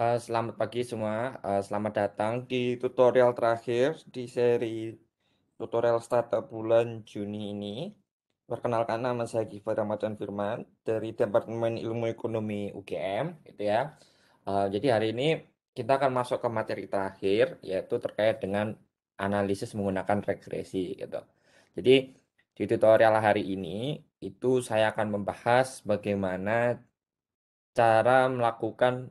Eh, selamat pagi semua, uh, selamat datang di tutorial terakhir di seri tutorial startup bulan Juni ini. Perkenalkan nama saya Giva Ramadan Firman dari Departemen Ilmu Ekonomi UGM, gitu ya. Uh, jadi hari ini kita akan masuk ke materi terakhir, yaitu terkait dengan analisis menggunakan regresi, gitu. Jadi di tutorial hari ini itu saya akan membahas bagaimana cara melakukan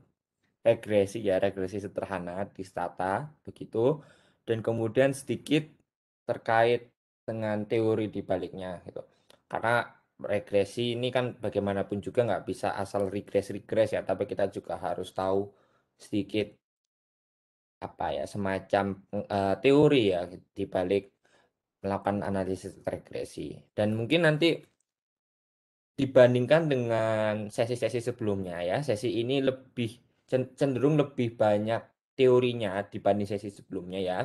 regresi ya regresi sederhana di stata begitu dan kemudian sedikit terkait dengan teori di baliknya gitu karena regresi ini kan bagaimanapun juga nggak bisa asal regres regres ya tapi kita juga harus tahu sedikit apa ya semacam uh, teori ya di balik melakukan analisis regresi dan mungkin nanti dibandingkan dengan sesi-sesi sebelumnya ya sesi ini lebih cenderung lebih banyak teorinya dibanding sesi sebelumnya ya.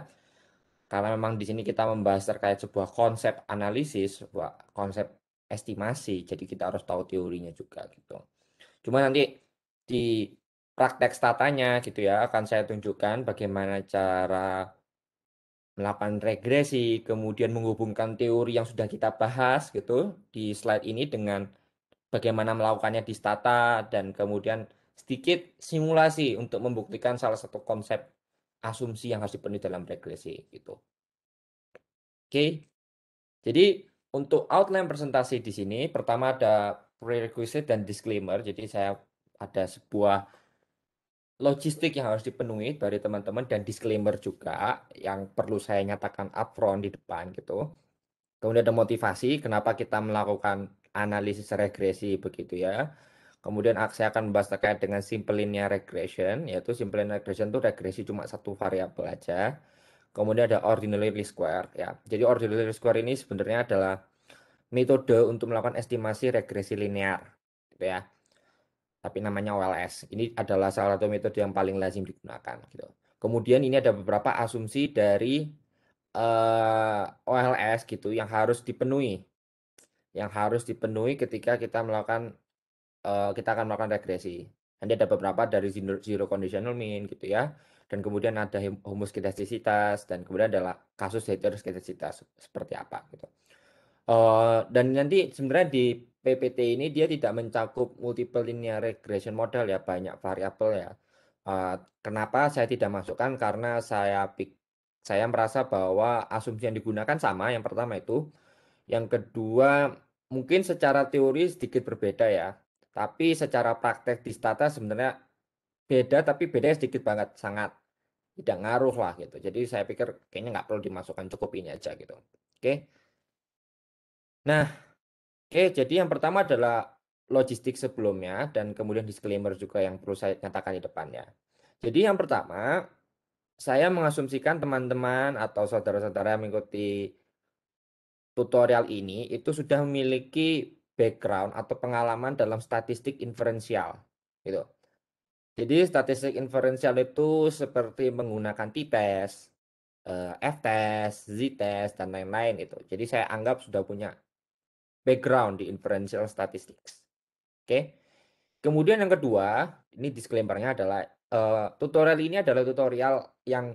Karena memang di sini kita membahas terkait sebuah konsep analisis, sebuah konsep estimasi, jadi kita harus tahu teorinya juga gitu. Cuma nanti di praktek statanya gitu ya akan saya tunjukkan bagaimana cara melakukan regresi, kemudian menghubungkan teori yang sudah kita bahas gitu di slide ini dengan bagaimana melakukannya di stata dan kemudian sedikit simulasi untuk membuktikan salah satu konsep asumsi yang harus dipenuhi dalam regresi gitu. Oke. Jadi untuk outline presentasi di sini pertama ada prerequisite dan disclaimer. Jadi saya ada sebuah logistik yang harus dipenuhi dari teman-teman dan disclaimer juga yang perlu saya nyatakan upfront di depan gitu. Kemudian ada motivasi kenapa kita melakukan analisis regresi begitu ya Kemudian saya akan membahas terkait dengan simple linear regression, yaitu simple linear regression itu regresi cuma satu variabel aja. Kemudian ada ordinary least square, ya. Jadi ordinary least square ini sebenarnya adalah metode untuk melakukan estimasi regresi linear, gitu ya. Tapi namanya OLS. Ini adalah salah satu metode yang paling lazim digunakan, gitu. Kemudian ini ada beberapa asumsi dari uh, eh, OLS gitu yang harus dipenuhi, yang harus dipenuhi ketika kita melakukan Eh, kita akan melakukan regresi. Nanti ada beberapa dari zero conditional mean gitu ya. Dan kemudian ada homoskedastisitas, dan kemudian adalah kasus heteroskedastisitas seperti apa gitu. Eh, dan nanti sebenarnya di PPT ini dia tidak mencakup multiple linear regression model ya banyak variabel ya. Eh, kenapa saya tidak masukkan karena saya pik saya merasa bahwa asumsi yang digunakan sama yang pertama itu, yang kedua mungkin secara teori sedikit berbeda ya tapi secara praktek di stata sebenarnya beda tapi beda sedikit banget sangat tidak ngaruh lah gitu. Jadi saya pikir kayaknya nggak perlu dimasukkan cukup ini aja gitu. Oke. Nah, oke jadi yang pertama adalah logistik sebelumnya dan kemudian disclaimer juga yang perlu saya nyatakan di depannya. Jadi yang pertama, saya mengasumsikan teman-teman atau saudara-saudara yang mengikuti tutorial ini itu sudah memiliki background atau pengalaman dalam statistik inferensial gitu. Jadi statistik inferensial itu seperti menggunakan t-test, eh, f-test, z-test dan lain-lain itu. Jadi saya anggap sudah punya background di inferensial statistics. Oke. Kemudian yang kedua, ini disclaimer-nya adalah uh, tutorial ini adalah tutorial yang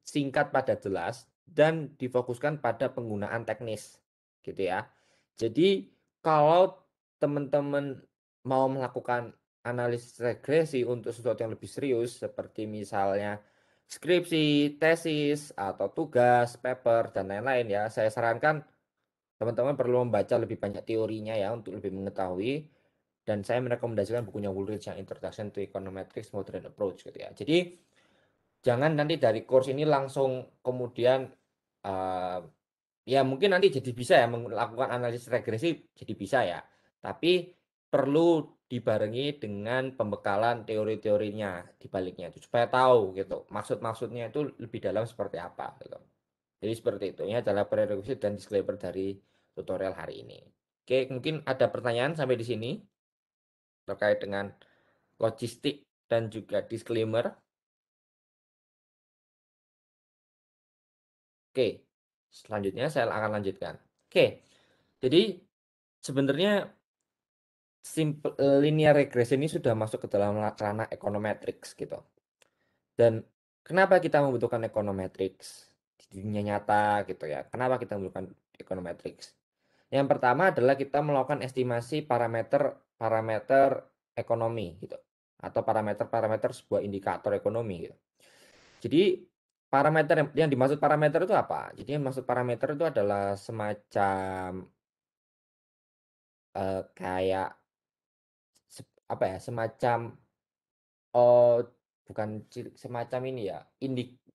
singkat pada jelas dan difokuskan pada penggunaan teknis gitu ya. Jadi kalau teman-teman mau melakukan analisis regresi untuk sesuatu yang lebih serius seperti misalnya skripsi, tesis, atau tugas, paper, dan lain-lain ya. Saya sarankan teman-teman perlu membaca lebih banyak teorinya ya untuk lebih mengetahui dan saya merekomendasikan bukunya Woolrich yang Introduction to Econometrics Modern Approach gitu ya. Jadi jangan nanti dari course ini langsung kemudian uh, ya mungkin nanti jadi bisa ya melakukan analisis regresi jadi bisa ya tapi perlu dibarengi dengan pembekalan teori-teorinya dibaliknya, itu supaya tahu gitu maksud-maksudnya itu lebih dalam seperti apa gitu. Jadi seperti itu ini adalah prerequisite dan disclaimer dari tutorial hari ini. Oke, mungkin ada pertanyaan sampai di sini terkait dengan logistik dan juga disclaimer. Oke, selanjutnya saya akan lanjutkan. Oke, jadi sebenarnya simple, e, linear regression ini sudah masuk ke dalam ranah econometrics gitu. Dan kenapa kita membutuhkan econometrics di dunia nyata gitu ya? Kenapa kita membutuhkan econometrics? Yang pertama adalah kita melakukan estimasi parameter-parameter ekonomi gitu atau parameter-parameter sebuah indikator ekonomi gitu. Jadi parameter yang, yang dimaksud parameter itu apa? Jadi yang dimaksud parameter itu adalah semacam uh, kayak se, apa ya? Semacam oh bukan semacam ini ya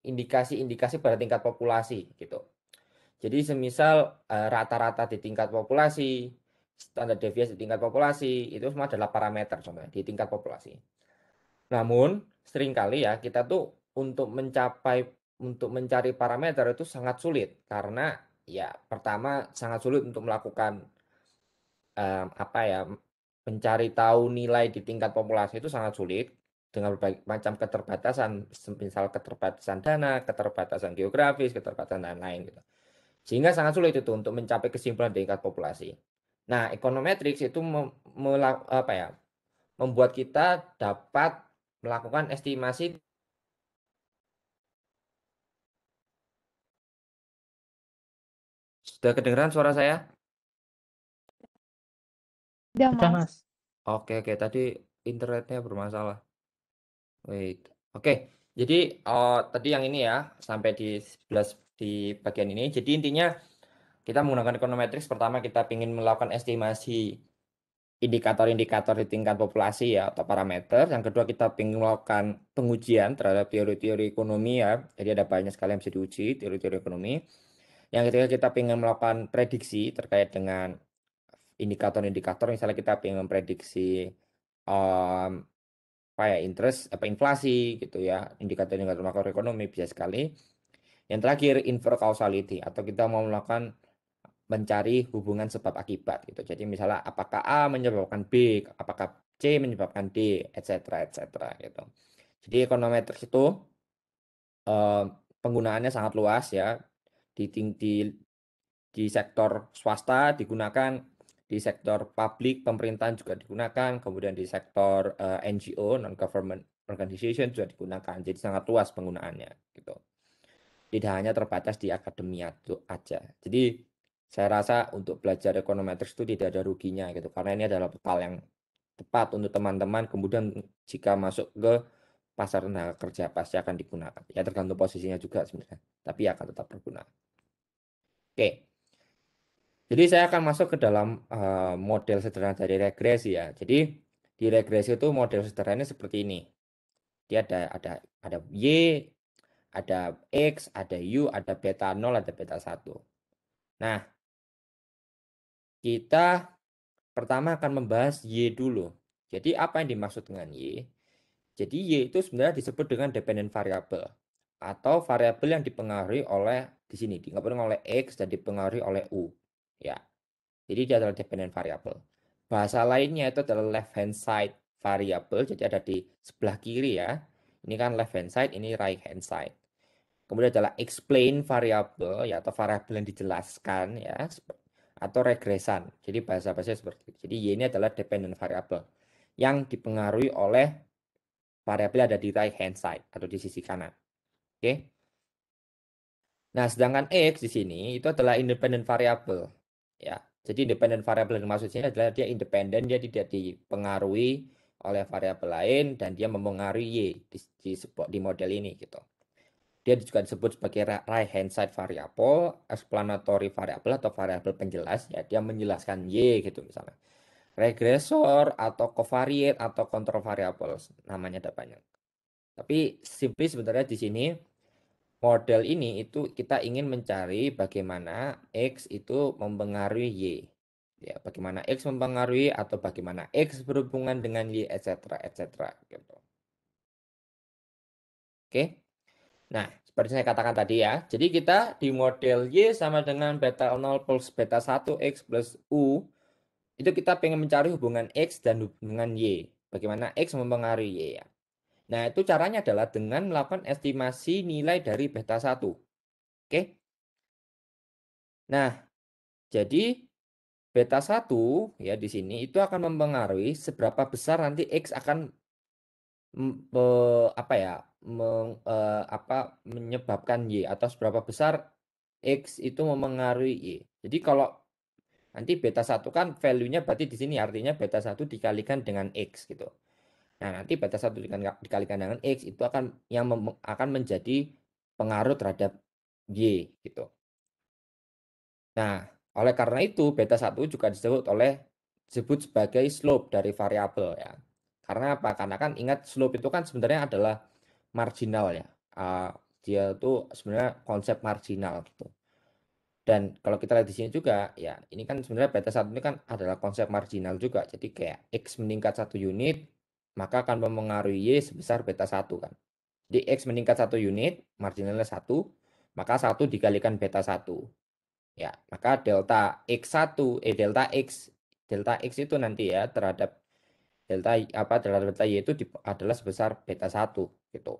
indikasi-indikasi pada tingkat populasi gitu. Jadi semisal eh, rata-rata uh, di tingkat populasi, standar deviasi di tingkat populasi itu semua adalah parameter contohnya di tingkat populasi. Namun seringkali ya kita tuh untuk mencapai untuk mencari parameter itu sangat sulit karena ya pertama sangat sulit untuk melakukan um, apa ya mencari tahu nilai di tingkat populasi itu sangat sulit dengan berbagai macam keterbatasan misal keterbatasan dana, keterbatasan geografis, keterbatasan lain lain gitu. Sehingga sangat sulit itu untuk mencapai kesimpulan di tingkat populasi. Nah, econometrics itu apa ya? membuat kita dapat melakukan estimasi Sudah kedengeran suara saya? Sudah, Mas. Mas. Oke, oke. Tadi internetnya bermasalah. Wait. Oke. Jadi uh, tadi yang ini ya sampai di 11 di bagian ini. Jadi intinya kita menggunakan ekonometrik pertama kita ingin melakukan estimasi indikator-indikator di tingkat populasi ya atau parameter. Yang kedua kita ingin melakukan pengujian terhadap teori-teori ekonomi ya. Jadi ada banyak sekali yang bisa diuji teori-teori ekonomi yang ketika kita ingin melakukan prediksi terkait dengan indikator-indikator misalnya kita ingin memprediksi um, apa ya interest apa inflasi gitu ya indikator-indikator makroekonomi bisa sekali yang terakhir infer causality atau kita mau melakukan mencari hubungan sebab akibat gitu jadi misalnya apakah A menyebabkan B apakah C menyebabkan D etc etc gitu jadi ekonometrik itu eh, penggunaannya sangat luas ya di di di sektor swasta digunakan di sektor publik pemerintahan juga digunakan kemudian di sektor uh, eh, NGO non government organization juga digunakan jadi sangat luas penggunaannya gitu tidak hanya terbatas di akademia itu aja jadi saya rasa untuk belajar ekonometris itu tidak ada ruginya gitu karena ini adalah bekal yang tepat untuk teman-teman kemudian jika masuk ke pasar tenaga kerja pasti akan digunakan ya tergantung posisinya juga sebenarnya tapi akan tetap berguna Oke. Jadi saya akan masuk ke dalam uh, model sederhana dari regresi ya. Jadi di regresi itu model sederhananya seperti ini. Dia ada ada ada y, ada x, ada u, ada beta 0, ada beta 1. Nah, kita pertama akan membahas y dulu. Jadi apa yang dimaksud dengan y? Jadi y itu sebenarnya disebut dengan dependent variable atau variabel yang dipengaruhi oleh di sini dipengaruhi oleh x dan dipengaruhi oleh u ya jadi dia adalah dependent variable bahasa lainnya itu adalah left hand side variable jadi ada di sebelah kiri ya ini kan left hand side ini right hand side kemudian adalah explain variable ya atau variabel yang dijelaskan ya atau regresan jadi bahasa bahasa seperti itu jadi y ini adalah dependent variable yang dipengaruhi oleh variabel ada di right hand side atau di sisi kanan Oke. Okay? Nah, sedangkan x di sini itu adalah independent variable. Ya. Jadi independent variable yang maksudnya adalah dia independen, dia tidak dipengaruhi oleh variabel lain dan dia mempengaruhi y di, di, di model ini gitu. Dia juga disebut sebagai right hand side variable, explanatory variable atau variabel penjelas ya, dia menjelaskan y gitu misalnya. Regresor atau covariate atau control variables namanya ada banyak. Tapi simply sebenarnya di sini model ini itu kita ingin mencari bagaimana X itu mempengaruhi Y. Ya, bagaimana X mempengaruhi atau bagaimana X berhubungan dengan Y, etc. etc. Gitu. Oke. Nah, seperti saya katakan tadi ya. Jadi kita di model Y sama dengan beta 0 plus beta 1 X plus U. Itu kita pengen mencari hubungan X dan hubungan Y. Bagaimana X mempengaruhi Y ya. Nah, itu caranya adalah dengan melakukan estimasi nilai dari beta 1. Oke. Nah, jadi beta 1 ya di sini itu akan mempengaruhi seberapa besar nanti X akan me, apa ya? Meng, e, apa menyebabkan Y atau seberapa besar X itu mempengaruhi Y. Jadi kalau nanti beta 1 kan value-nya berarti di sini artinya beta 1 dikalikan dengan X gitu. Nah, nanti batas satu dikalikan dengan x itu akan yang akan menjadi pengaruh terhadap y gitu. Nah, oleh karena itu beta 1 juga disebut oleh disebut sebagai slope dari variabel ya. Karena apa? Karena kan ingat slope itu kan sebenarnya adalah marginal ya. Uh, dia itu sebenarnya konsep marginal gitu. Dan kalau kita lihat di sini juga, ya ini kan sebenarnya beta satu ini kan adalah konsep marginal juga. Jadi kayak X meningkat satu unit, maka akan mempengaruhi Y sebesar beta 1 kan. Jadi X meningkat satu unit, marginalnya satu, maka satu dikalikan beta 1. Ya, maka delta X1, eh delta X, delta X itu nanti ya terhadap delta apa terhadap delta Y itu adalah sebesar beta 1 gitu.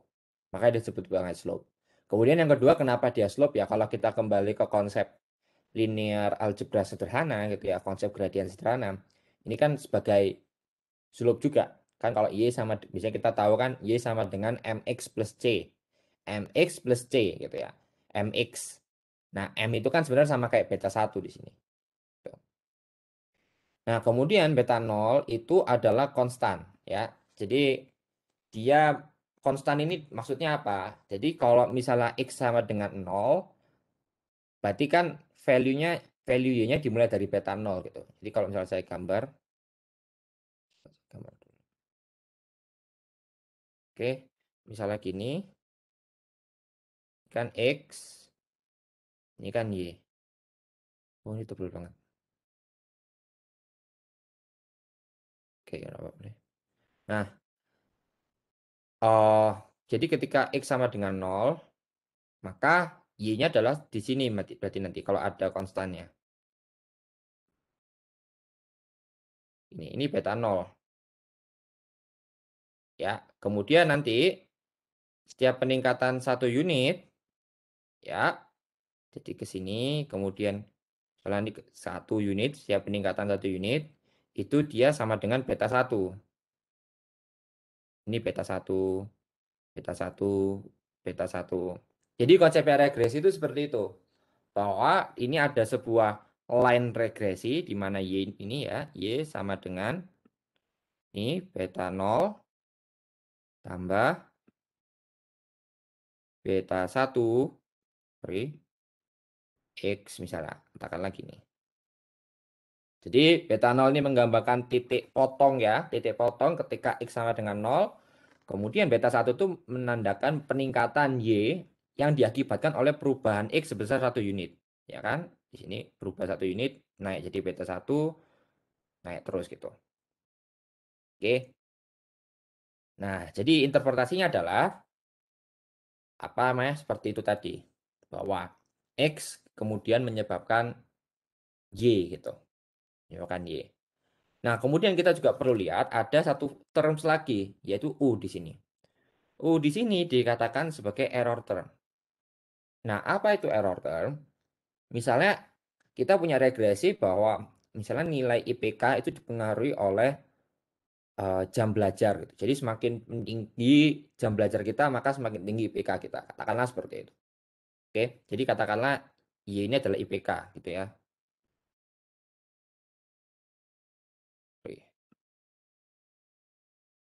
Makanya disebut banget slope. Kemudian yang kedua kenapa dia slope ya kalau kita kembali ke konsep linear algebra sederhana gitu ya, konsep gradien sederhana. Ini kan sebagai slope juga Kan kalau Y sama, bisa kita tahu kan Y sama dengan MX plus C. MX plus C gitu ya. MX. Nah, M itu kan sebenarnya sama kayak beta 1 di sini. Nah, kemudian beta 0 itu adalah konstan ya. Jadi dia konstan ini maksudnya apa? Jadi kalau misalnya x sama dengan 0 berarti kan value-nya value-nya dimulai dari beta 0 gitu. Jadi kalau misalnya saya gambar Oke, misalnya gini. Kan X, ini kan Y. Oh, ini tebel banget. Oke, ya apa apa Nah, uh, jadi ketika X sama dengan 0, maka Y-nya adalah di sini, berarti nanti kalau ada konstannya. Ini, ini beta 0. Ya, kemudian nanti setiap peningkatan satu unit ya. Jadi ke sini kemudian kalau nanti satu unit, setiap peningkatan satu unit itu dia sama dengan beta satu. Ini beta satu, beta satu, beta satu. Jadi konsep regresi itu seperti itu. Bahwa ini ada sebuah line regresi di mana Y ini ya, Y sama dengan ini beta 0 tambah beta 1 sorry X misalnya katakan lagi nih jadi beta 0 ini menggambarkan titik potong ya titik potong ketika X sama dengan 0 kemudian beta 1 itu menandakan peningkatan Y yang diakibatkan oleh perubahan X sebesar satu unit ya kan di sini berubah satu unit naik jadi beta 1 naik terus gitu oke Nah, jadi interpretasinya adalah apa namanya seperti itu tadi bahwa x kemudian menyebabkan y gitu, menyebabkan y. Nah, kemudian kita juga perlu lihat ada satu terms lagi yaitu u di sini. U di sini dikatakan sebagai error term. Nah, apa itu error term? Misalnya kita punya regresi bahwa misalnya nilai IPK itu dipengaruhi oleh Eh, jam belajar gitu. Jadi semakin tinggi jam belajar kita, maka semakin tinggi IPK kita. Katakanlah seperti itu. Oke, jadi katakanlah Y iya, ini adalah IPK gitu ya.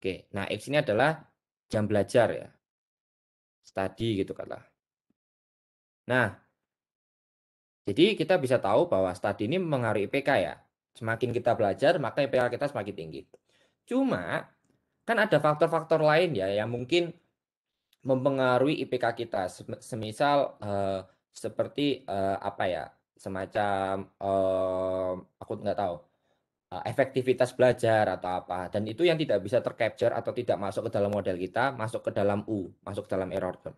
Oke, nah X ini adalah jam belajar ya. Study gitu kata. Nah, jadi kita bisa tahu bahwa study ini mengaruhi IPK ya. Semakin kita belajar, maka IPK kita semakin tinggi. Cuma kan ada faktor-faktor lain ya yang mungkin mempengaruhi IPK kita. Semisal uh, seperti uh, apa ya? semacam uh, aku nggak tahu efektivitas belajar atau apa dan itu yang tidak bisa tercapture atau tidak masuk ke dalam model kita masuk ke dalam U masuk ke dalam error term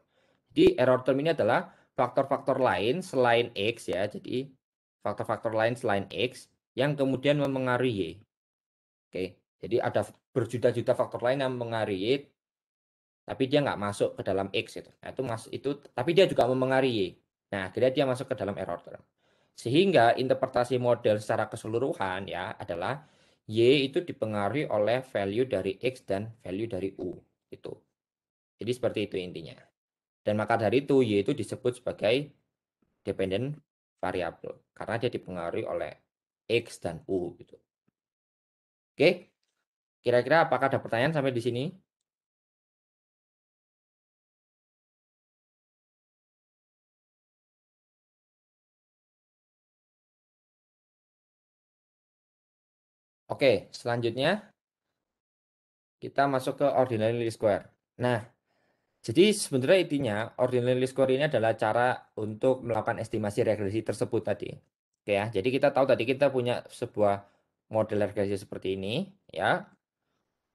jadi error term ini adalah faktor-faktor lain selain X ya jadi faktor-faktor lain selain X yang kemudian mempengaruhi Y oke jadi ada berjuta-juta faktor lain yang mengarit, tapi dia nggak masuk ke dalam X itu. Nah, itu mas itu, tapi dia juga mempengaruhi. Nah, akhirnya dia masuk ke dalam error term. Sehingga interpretasi model secara keseluruhan ya adalah Y itu dipengaruhi oleh value dari X dan value dari U. Itu. Jadi seperti itu intinya. Dan maka dari itu Y itu disebut sebagai dependent variable karena dia dipengaruhi oleh X dan U gitu. Oke. Okay? Kira-kira apakah ada pertanyaan sampai di sini? Oke, selanjutnya kita masuk ke ordinary least square. Nah, jadi sebenarnya intinya ordinary least square ini adalah cara untuk melakukan estimasi regresi tersebut tadi. Oke ya, jadi kita tahu tadi kita punya sebuah model regresi seperti ini ya.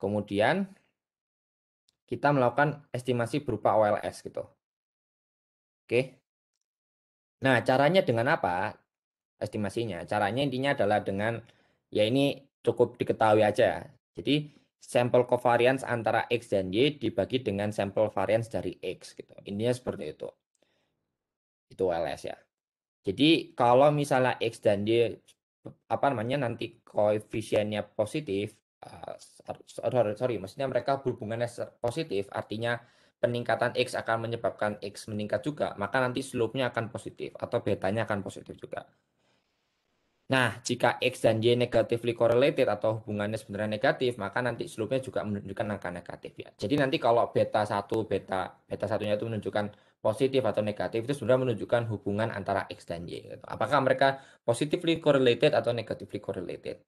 Kemudian kita melakukan estimasi berupa OLS gitu. Oke. Nah, caranya dengan apa? Estimasinya. Caranya intinya adalah dengan ya ini cukup diketahui aja. Ya. Jadi sampel covariance antara X dan Y dibagi dengan sampel variance dari X gitu. Intinya seperti itu. Itu OLS ya. Jadi kalau misalnya X dan Y apa namanya nanti koefisiennya positif, uh, sorry, sorry, maksudnya mereka hubungannya positif, artinya peningkatan X akan menyebabkan X meningkat juga, maka nanti slope-nya akan positif atau betanya akan positif juga. Nah, jika X dan Y negatively correlated atau hubungannya sebenarnya negatif, maka nanti slope-nya juga menunjukkan angka negatif ya. Jadi nanti kalau beta 1, beta beta satunya itu menunjukkan positif atau negatif itu sebenarnya menunjukkan hubungan antara X dan Y. Gitu. Apakah mereka positively correlated atau negatively correlated.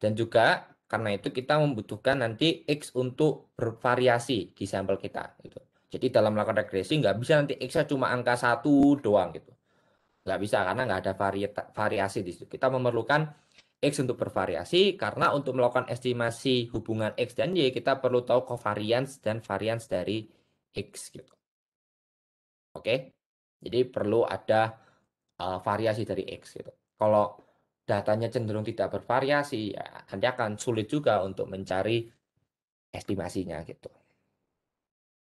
Dan juga karena itu kita membutuhkan nanti X untuk bervariasi di sampel kita. Gitu. Jadi dalam melakukan regresi nggak bisa nanti x cuma angka satu doang gitu. Nggak bisa karena nggak ada variasi di situ. Kita memerlukan X untuk bervariasi karena untuk melakukan estimasi hubungan X dan Y kita perlu tahu covariance dan variance dari X gitu. Oke, jadi perlu ada uh, variasi dari X gitu. Kalau datanya cenderung tidak bervariasi, ya, Anda akan sulit juga untuk mencari estimasinya gitu.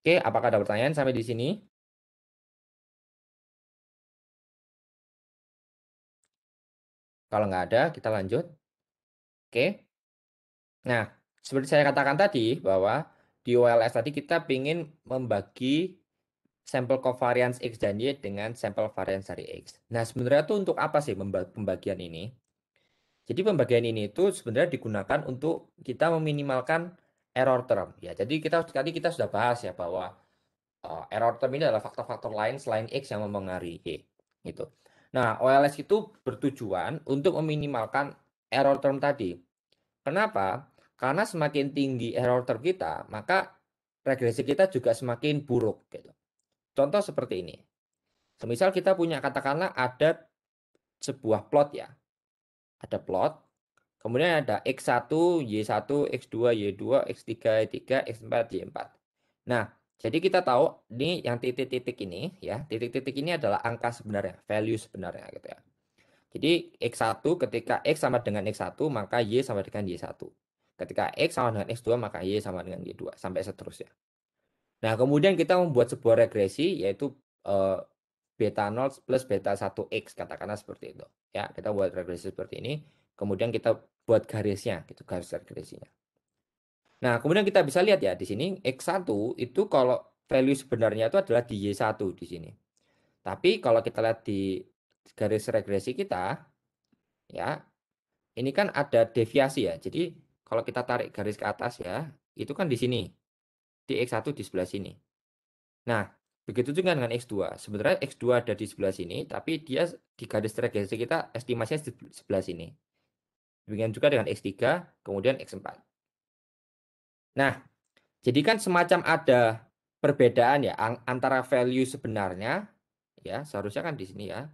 Oke, apakah ada pertanyaan sampai di sini? Kalau nggak ada, kita lanjut. Oke. Nah, seperti saya katakan tadi bahwa di OLS tadi kita ingin membagi sampel covariance X dan Y dengan sampel variance dari X. Nah, sebenarnya tuh untuk apa sih pembagian ini? Jadi pembagian ini itu sebenarnya digunakan untuk kita meminimalkan error term ya. Jadi kita tadi kita sudah bahas ya bahwa uh, error term ini adalah faktor-faktor lain selain x yang mempengaruhi y gitu. Nah, OLS itu bertujuan untuk meminimalkan error term tadi. Kenapa? Karena semakin tinggi error term kita, maka regresi kita juga semakin buruk gitu. Contoh seperti ini. Misal kita punya katakanlah ada sebuah plot ya, ada plot, kemudian ada X1, Y1, X2, Y2, X3, Y3, X4, Y4. Nah, jadi kita tahu ini yang titik-titik ini ya, titik-titik ini adalah angka sebenarnya, value sebenarnya gitu ya. Jadi X1 ketika X sama dengan X1 maka Y sama dengan Y1. Ketika X sama dengan X2 maka Y sama dengan Y2 sampai seterusnya. Nah, kemudian kita membuat sebuah regresi yaitu eh, beta 0 plus beta 1x katakanlah seperti itu ya kita buat regresi seperti ini kemudian kita buat garisnya gitu garis regresinya nah kemudian kita bisa lihat ya di sini x1 itu kalau value sebenarnya itu adalah di y1 di sini tapi kalau kita lihat di garis regresi kita ya ini kan ada deviasi ya jadi kalau kita tarik garis ke atas ya itu kan di sini di x1 di sebelah sini nah Begitu juga dengan X2. Sebenarnya X2 ada di sebelah sini, tapi dia di garis tergesi kita estimasinya di sebelah sini. Demikian juga dengan X3, kemudian X4. Nah, jadi kan semacam ada perbedaan ya antara value sebenarnya, ya seharusnya kan di sini ya.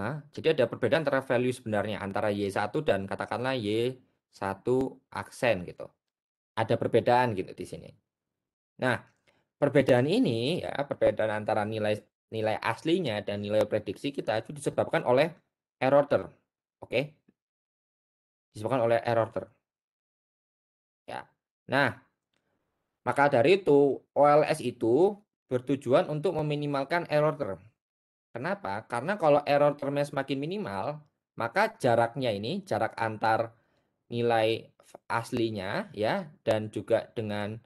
Nah, jadi ada perbedaan antara value sebenarnya antara Y1 dan katakanlah Y1 aksen gitu. Ada perbedaan gitu di sini. Nah, perbedaan ini ya perbedaan antara nilai nilai aslinya dan nilai prediksi kita itu disebabkan oleh error term. Oke. Okay? Disebabkan oleh error term. Ya. Nah, maka dari itu OLS itu bertujuan untuk meminimalkan error term. Kenapa? Karena kalau error termnya semakin minimal, maka jaraknya ini jarak antar nilai aslinya ya dan juga dengan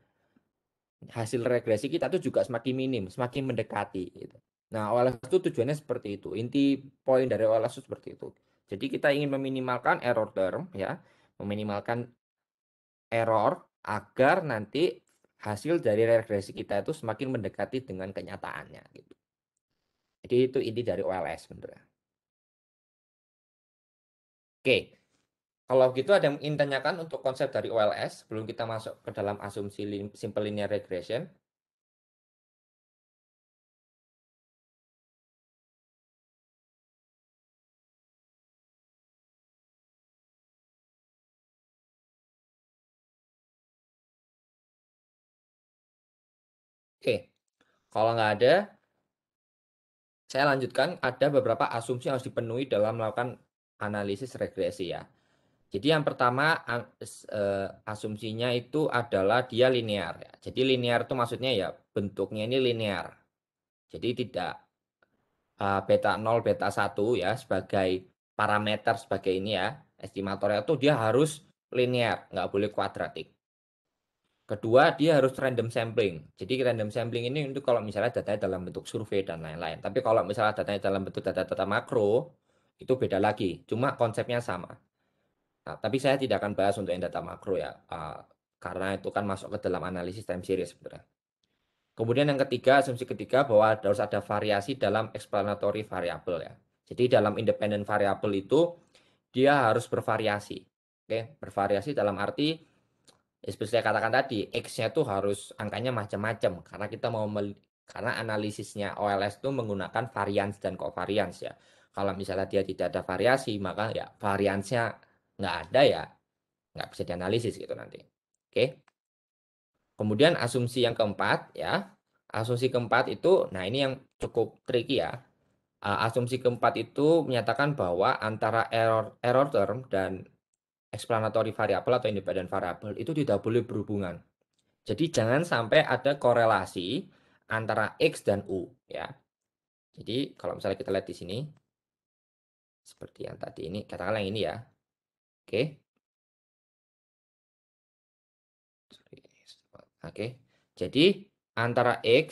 hasil regresi kita itu juga semakin minim, semakin mendekati. Gitu. Nah, OLS itu tujuannya seperti itu. Inti poin dari OLS itu seperti itu. Jadi kita ingin meminimalkan error term, ya, meminimalkan error agar nanti hasil dari regresi kita itu semakin mendekati dengan kenyataannya. Gitu. Jadi itu inti dari OLS sebenarnya. Oke, kalau gitu ada yang ingin tanyakan untuk konsep dari OLS sebelum kita masuk ke dalam asumsi simple linear regression? Oke, kalau nggak ada, saya lanjutkan. Ada beberapa asumsi yang harus dipenuhi dalam melakukan analisis regresi ya. Jadi yang pertama e, asumsinya itu adalah dia linear. Ya. Jadi linear itu maksudnya ya bentuknya ini linear. Jadi tidak e, beta 0, beta 1 ya sebagai parameter sebagai ini ya. Estimatornya itu dia harus linear, nggak boleh kuadratik. Kedua, dia harus random sampling. Jadi random sampling ini untuk kalau misalnya datanya dalam bentuk survei dan lain-lain. Tapi kalau misalnya datanya dalam bentuk data-data makro, itu beda lagi. Cuma konsepnya sama. Nah, tapi saya tidak akan bahas untuk yang data makro ya, ah, karena itu kan masuk ke dalam analisis time series sebenarnya. Kemudian yang ketiga, asumsi ketiga bahwa harus ada variasi dalam explanatory variable ya. Jadi dalam independent variable itu dia harus bervariasi. Oke, bervariasi dalam arti ya seperti saya katakan tadi, x-nya itu harus angkanya macam-macam karena kita mau mel karena analisisnya OLS itu menggunakan variance dan covariance ya. Kalau misalnya dia tidak ada variasi, maka ya variansnya nggak ada ya nggak bisa dianalisis gitu nanti. Oke. Kemudian asumsi yang keempat ya. Asumsi keempat itu nah ini yang cukup tricky ya. Asumsi keempat itu menyatakan bahwa antara error error term dan explanatory variable atau independent variable itu tidak boleh berhubungan. Jadi jangan sampai ada korelasi antara x dan u ya. Jadi kalau misalnya kita lihat di sini seperti yang tadi ini katakanlah yang ini ya Oke. Oke. Jadi antara X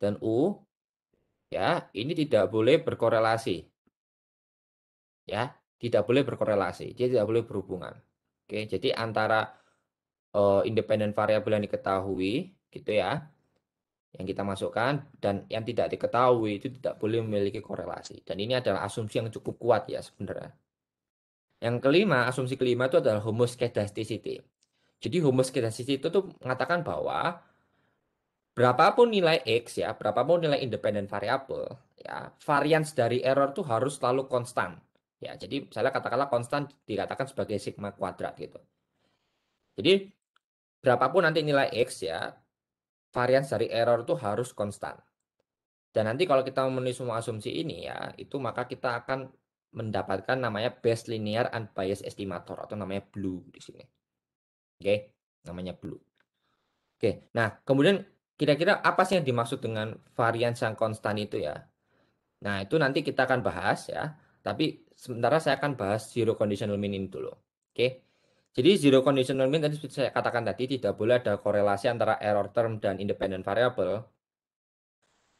dan U ya, ini tidak boleh berkorelasi. Ya, tidak boleh berkorelasi. Jadi tidak boleh berhubungan. Oke, jadi antara uh, independen variabel yang diketahui gitu ya yang kita masukkan dan yang tidak diketahui itu tidak boleh memiliki korelasi dan ini adalah asumsi yang cukup kuat ya sebenarnya yang kelima, asumsi kelima itu adalah homoskedastisiti. Jadi homoskedastisiti itu tuh mengatakan bahwa berapapun nilai x ya, berapapun nilai independen variabel ya, varians dari error tuh harus selalu konstan. Ya, jadi misalnya katakanlah konstan dikatakan sebagai sigma kuadrat gitu. Jadi berapapun nanti nilai x ya, varians dari error tuh harus konstan. Dan nanti kalau kita memenuhi semua asumsi ini ya, itu maka kita akan mendapatkan namanya Best Linear Unbiased Estimator atau namanya Blue di sini. Oke, okay? namanya Blue. Oke, okay. nah kemudian kira-kira apa sih yang dimaksud dengan varian yang konstan itu ya? Nah, itu nanti kita akan bahas ya. Tapi sementara saya akan bahas zero conditional mean ini dulu. Oke. Okay? Jadi zero conditional mean tadi seperti saya katakan tadi tidak boleh ada korelasi antara error term dan independent variable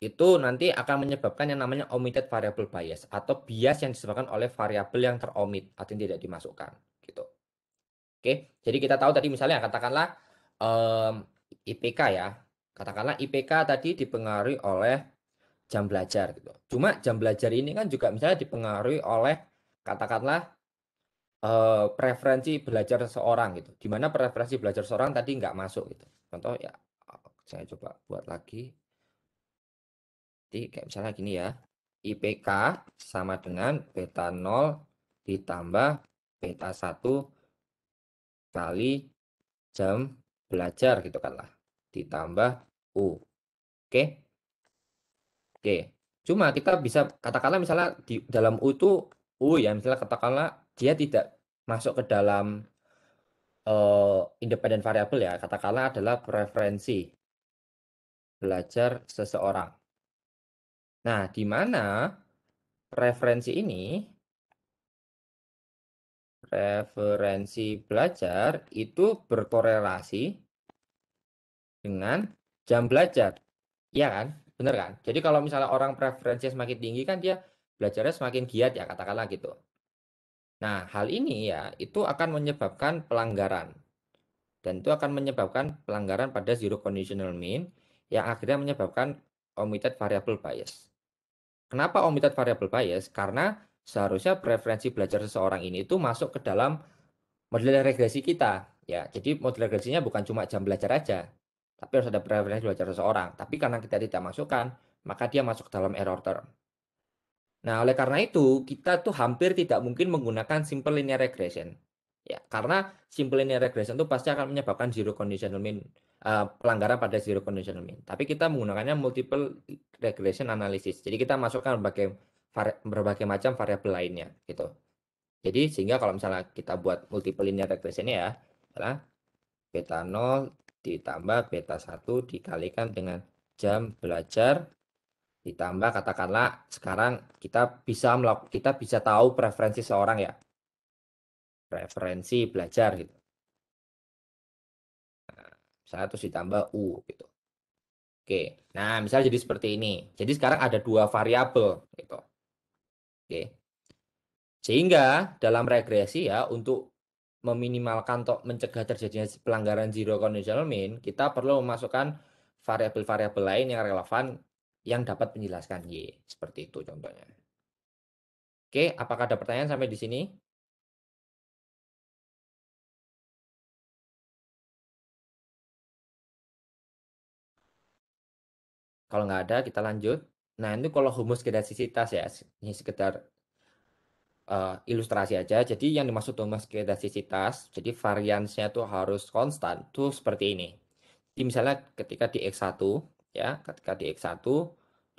itu nanti akan menyebabkan yang namanya omitted variable bias atau bias yang disebabkan oleh variabel yang teromit atau yang tidak dimasukkan gitu. Oke, jadi kita tahu tadi misalnya katakanlah um, IPK ya, katakanlah IPK tadi dipengaruhi oleh jam belajar gitu. Cuma jam belajar ini kan juga misalnya dipengaruhi oleh katakanlah uh, preferensi belajar seseorang gitu. Di mana preferensi belajar seorang tadi nggak masuk gitu. Contoh ya, saya coba buat lagi jadi kayak misalnya gini ya. IPK sama dengan beta 0 ditambah beta 1 kali jam belajar gitu kan lah. Ditambah U. Oke. Oke. Cuma kita bisa katakanlah misalnya di dalam U itu U ya misalnya katakanlah dia tidak masuk ke dalam uh, independen variabel ya katakanlah adalah preferensi belajar seseorang Nah, di mana referensi ini referensi belajar itu berkorelasi dengan jam belajar. Iya kan? Benar kan? Jadi kalau misalnya orang preferensinya semakin tinggi kan dia belajarnya semakin giat ya katakanlah gitu. Nah, hal ini ya itu akan menyebabkan pelanggaran. Dan itu akan menyebabkan pelanggaran pada zero conditional mean yang akhirnya menyebabkan omitted variable bias. Kenapa omitted variable bias? Karena seharusnya preferensi belajar seseorang ini itu masuk ke dalam model regresi kita. Ya, jadi model regresinya bukan cuma jam belajar aja, tapi harus ada preferensi belajar seseorang. Tapi karena kita tidak masukkan, maka dia masuk ke dalam error term. Nah, oleh karena itu, kita tuh hampir tidak mungkin menggunakan simple linear regression. Ya, karena simple linear regression itu pasti akan menyebabkan zero conditional mean Eh, pelanggaran pada zero conditional mean. Tapi kita menggunakannya multiple regression analysis. Jadi kita masukkan berbagai berbagai macam variabel lainnya gitu. Jadi sehingga kalau misalnya kita buat multiple linear regression ya, adalah beta 0 ditambah beta 1 dikalikan dengan jam belajar ditambah katakanlah sekarang kita bisa melakukan kita bisa tahu preferensi seorang ya preferensi belajar gitu terus ditambah U gitu. Oke, nah misalnya jadi seperti ini. Jadi sekarang ada dua variabel gitu. Oke. Sehingga dalam regresi ya untuk meminimalkan atau mencegah terjadinya pelanggaran zero conditional mean, kita perlu memasukkan variabel-variabel lain yang relevan yang dapat menjelaskan Y. Seperti itu contohnya. Oke, apakah ada pertanyaan sampai di sini? Kalau nggak ada, kita lanjut. Nah, itu kalau humus kedasitas ya, ini sekedar uh, ilustrasi aja. Jadi yang dimaksud humus kedasitas, jadi variansnya itu harus konstan, tuh seperti ini. Jadi misalnya ketika di X1, ya, ketika di X1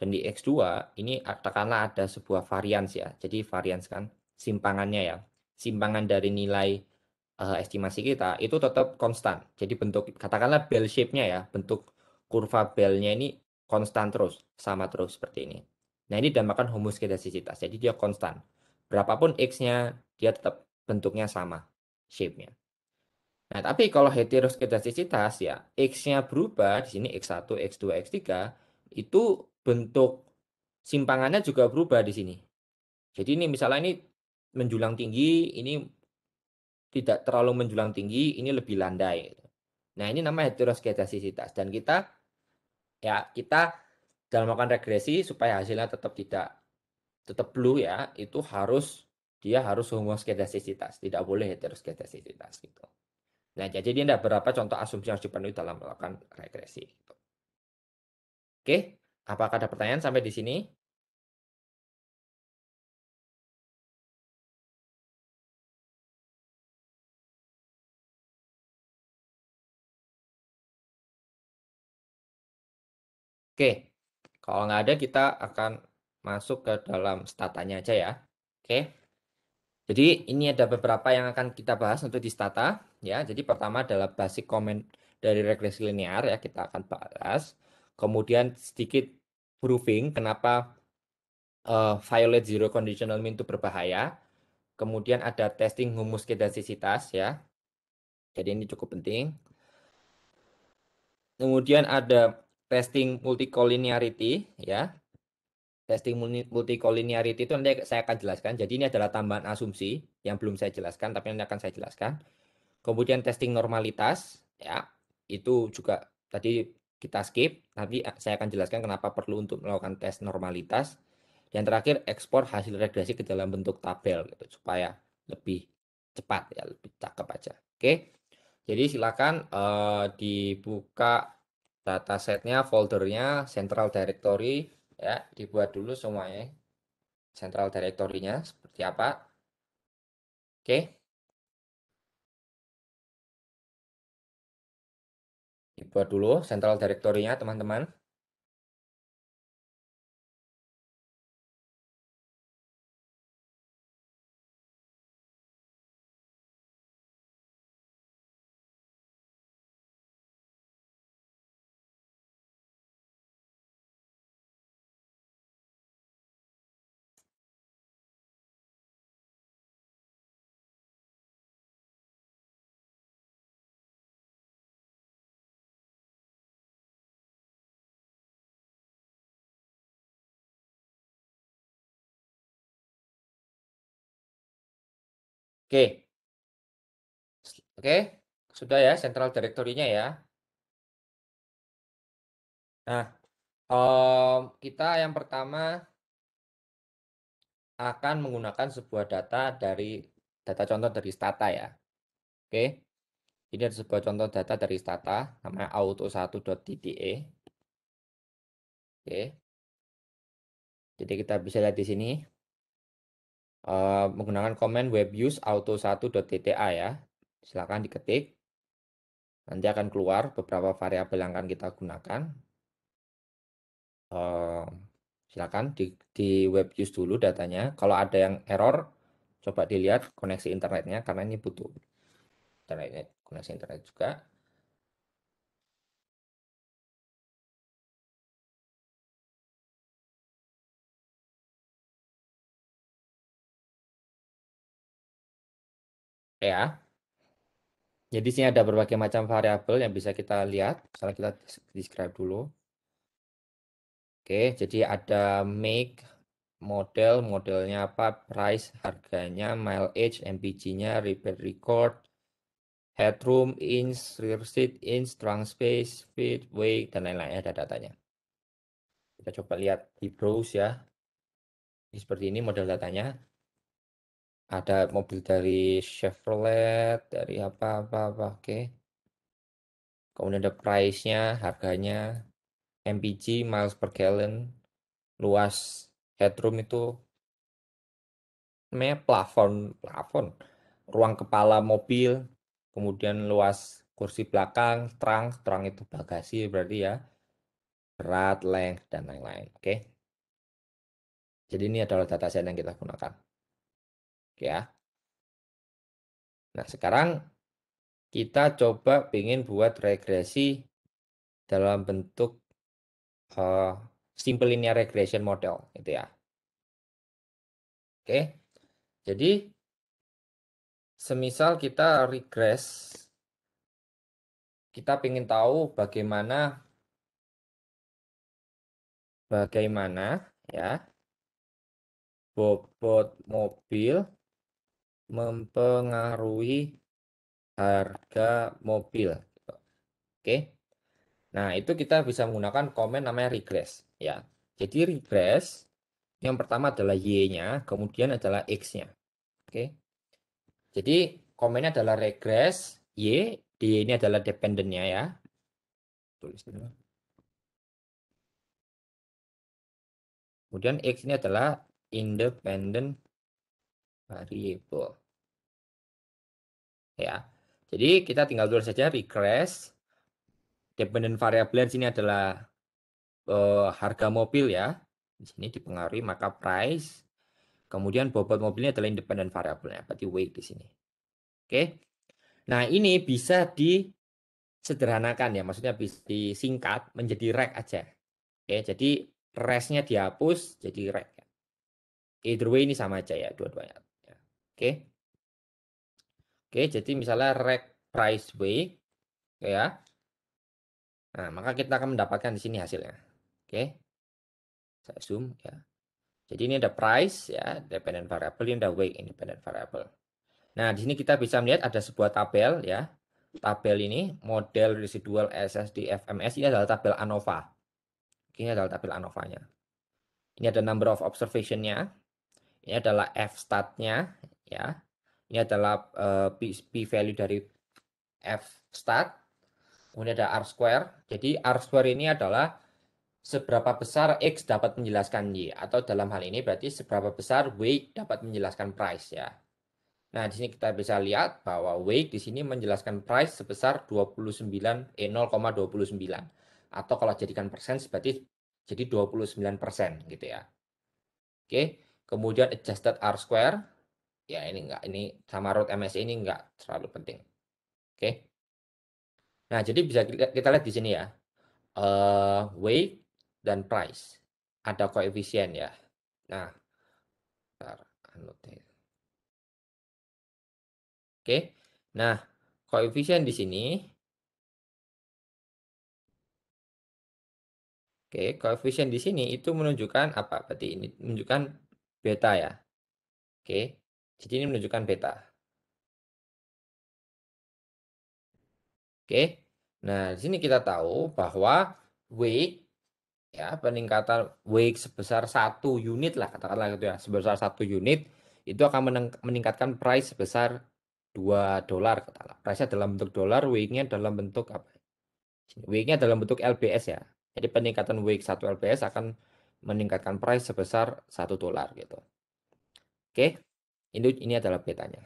dan di X2, ini katakanlah ada sebuah varians ya. Jadi varians kan simpangannya ya. Simpangan dari nilai uh, estimasi kita itu tetap konstan. Jadi bentuk katakanlah bell shape-nya ya, bentuk kurva bell-nya ini konstan terus, sama terus seperti ini. Nah ini dinamakan homoskedastisitas. jadi dia konstan. Berapapun X-nya, dia tetap bentuknya sama, shape-nya. Nah, tapi kalau heteroskedastisitas ya, X-nya berubah, di sini X1, X2, X3, itu bentuk simpangannya juga berubah di sini. Jadi ini misalnya ini menjulang tinggi, ini tidak terlalu menjulang tinggi, ini lebih landai. Gitu. Nah, ini namanya heteroskedastisitas. Dan kita ya kita dalam melakukan regresi supaya hasilnya tetap tidak tetap blue ya itu harus dia harus homoskedastisitas tidak boleh heteroskedastisitas gitu nah jadi ini ada beberapa contoh asumsi yang harus dipenuhi dalam melakukan regresi gitu. oke apakah ada pertanyaan sampai di sini Oke, kalau nggak ada kita akan masuk ke dalam statanya aja ya. Oke. Jadi ini ada beberapa yang akan kita bahas untuk di stata ya. Jadi pertama adalah basic comment dari regresi linear ya kita akan bahas. Kemudian sedikit proofing kenapa uh, eh, violate zero conditional mean itu berbahaya. Kemudian ada testing humus ya. Jadi ini cukup penting. Kemudian ada testing multicollinearity ya. Testing multicollinearity itu nanti saya akan jelaskan. Jadi ini adalah tambahan asumsi yang belum saya jelaskan tapi nanti akan saya jelaskan. Kemudian testing normalitas ya. Itu juga tadi kita skip, nanti saya akan jelaskan kenapa perlu untuk melakukan tes normalitas. Yang terakhir ekspor hasil regresi ke dalam bentuk tabel gitu, supaya lebih cepat ya, lebih cakep aja. Oke. Jadi silakan uh, dibuka data setnya, foldernya, central directory, ya dibuat dulu semuanya. Central directory-nya seperti apa? Oke. Dibuat dulu central directory-nya, teman-teman. Oke. Oke, sudah ya central directory-nya ya. Nah, um, kita yang pertama akan menggunakan sebuah data dari data contoh dari Stata ya. Oke. Ini ada sebuah contoh data dari Stata namanya auto1.tte. Oke. Jadi kita bisa lihat di sini Eh, menggunakan command web use auto1.tta ya. Silakan diketik. Nanti akan keluar beberapa variabel yang akan kita gunakan. Uh, silakan di, di use dulu datanya. Kalau ada yang error, coba dilihat koneksi internetnya karena ini butuh internet, koneksi internet juga. ya. Jadi sini ada berbagai macam variabel yang bisa kita lihat. Misalnya kita describe dulu. Oke, jadi ada make, model, modelnya apa, price, harganya, mile age, MPG-nya, repair record, headroom, inch, rear seat, inch, trunk space, speed, weight, dan lain-lain ada datanya. Kita coba lihat di browse ya. Ini seperti ini model datanya. Ada mobil dari Chevrolet, dari apa, apa, apa, oke. Kemudian ada price-nya, harganya, MPG, miles per gallon, luas headroom itu namanya plafon, plafon, ruang kepala mobil, kemudian luas kursi belakang, trunk, trunk itu bagasi berarti ya, berat, length, dan lain-lain. Oke. Jadi ini adalah set yang kita gunakan ya. Nah, sekarang kita coba ingin buat regresi dalam bentuk uh, simple linear regression model gitu ya. Oke. Jadi semisal kita regress kita ingin tahu bagaimana bagaimana ya bobot mobil mempengaruhi harga mobil. Gitu. Oke. Nah, itu kita bisa menggunakan komen namanya regress ya. Jadi regress yang pertama adalah y-nya, kemudian adalah x-nya. Oke. Jadi komennya adalah regress y, y ini adalah dependennya ya. Tulis dulu. Kemudian x ini adalah independent variable. Gitu. Ya. Jadi kita tinggal tulis saja request dependent variable di sini adalah uh, harga mobil ya. Di sini dipengaruhi maka price. Kemudian bobot mobilnya adalah independent variable berarti weight di sini. Oke. Nah, ini bisa disederhanakan ya, maksudnya bisa disingkat menjadi rek aja. Oke, jadi resnya dihapus jadi rek. Either way ini sama aja ya dua-duanya. Oke. Oke, jadi misalnya reg price W oke ya. Nah, maka kita akan mendapatkan di sini hasilnya. Oke. Saya zoom ya. Jadi ini ada price ya, dependent variable, ini ada weight, independent variable. Nah, di sini kita bisa melihat ada sebuah tabel ya. Tabel ini model residual SSD FMS ini adalah tabel ANOVA. Ini adalah tabel ANOVA-nya. Ini ada number of observation-nya. Ini adalah F stat-nya ya. Ini adalah uh, p, value dari f stat. Kemudian ada r square. Jadi r square ini adalah seberapa besar x dapat menjelaskan y atau dalam hal ini berarti seberapa besar weight dapat menjelaskan price ya. Nah, di sini kita bisa lihat bahwa weight di sini menjelaskan price sebesar 29 eh 0,29 atau kalau jadikan persen berarti jadi 29 persen gitu ya. Oke, kemudian adjusted R square ya ini enggak ini sama root MSI ini enggak terlalu penting. Oke. Nah, jadi bisa kita lihat di sini ya. Uh, weight dan price. Ada koefisien ya. Nah, bentar, Oke. Okay. Nah, koefisien di sini Oke, okay. koefisien di sini itu menunjukkan apa? Berarti ini menunjukkan beta ya. Oke, okay. Jadi ini menunjukkan beta. Oke. Nah, di sini kita tahu bahwa wake ya peningkatan wake sebesar satu unit lah katakanlah gitu ya sebesar satu unit itu akan meningkatkan price sebesar 2 dolar katakanlah. Price-nya dalam bentuk dolar, wake-nya dalam bentuk apa? Wake-nya dalam bentuk LBS ya. Jadi peningkatan wake 1 LBS akan meningkatkan price sebesar 1 dolar gitu. Oke. Ini, ini adalah betanya.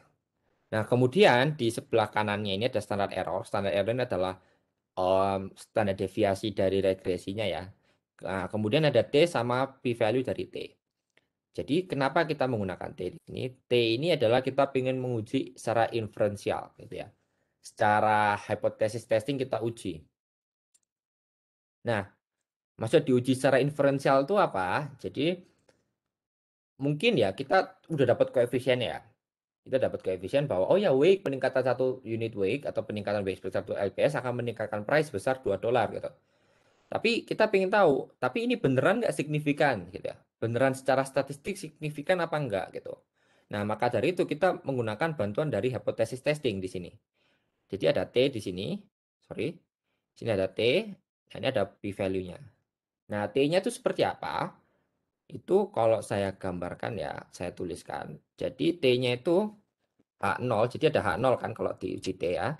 Nah, kemudian di sebelah kanannya ini ada standar error. Standar error ini adalah um, standar deviasi dari regresinya ya. Nah, kemudian ada T sama p-value dari T. Jadi kenapa kita menggunakan T ini? T ini adalah kita ingin menguji secara inferensial gitu ya. Secara hipotesis testing kita uji. Nah, maksud diuji secara inferensial itu apa? Jadi mungkin ya kita udah dapat koefisien ya. Kita dapat koefisien bahwa oh ya wake peningkatan satu unit wake atau peningkatan wake sebesar satu LPS akan meningkatkan price besar 2 dolar gitu. Tapi kita pengen tahu, tapi ini beneran nggak signifikan gitu ya. Beneran secara statistik signifikan apa enggak gitu. Nah, maka dari itu kita menggunakan bantuan dari hipotesis testing di sini. Jadi ada T di sini, sorry. Di sini ada T, ini ada p-value-nya. Nah, T-nya itu seperti apa? Itu kalau saya gambarkan ya, saya tuliskan. Jadi T-nya itu H0, jadi ada H0 kan kalau di uji T ya.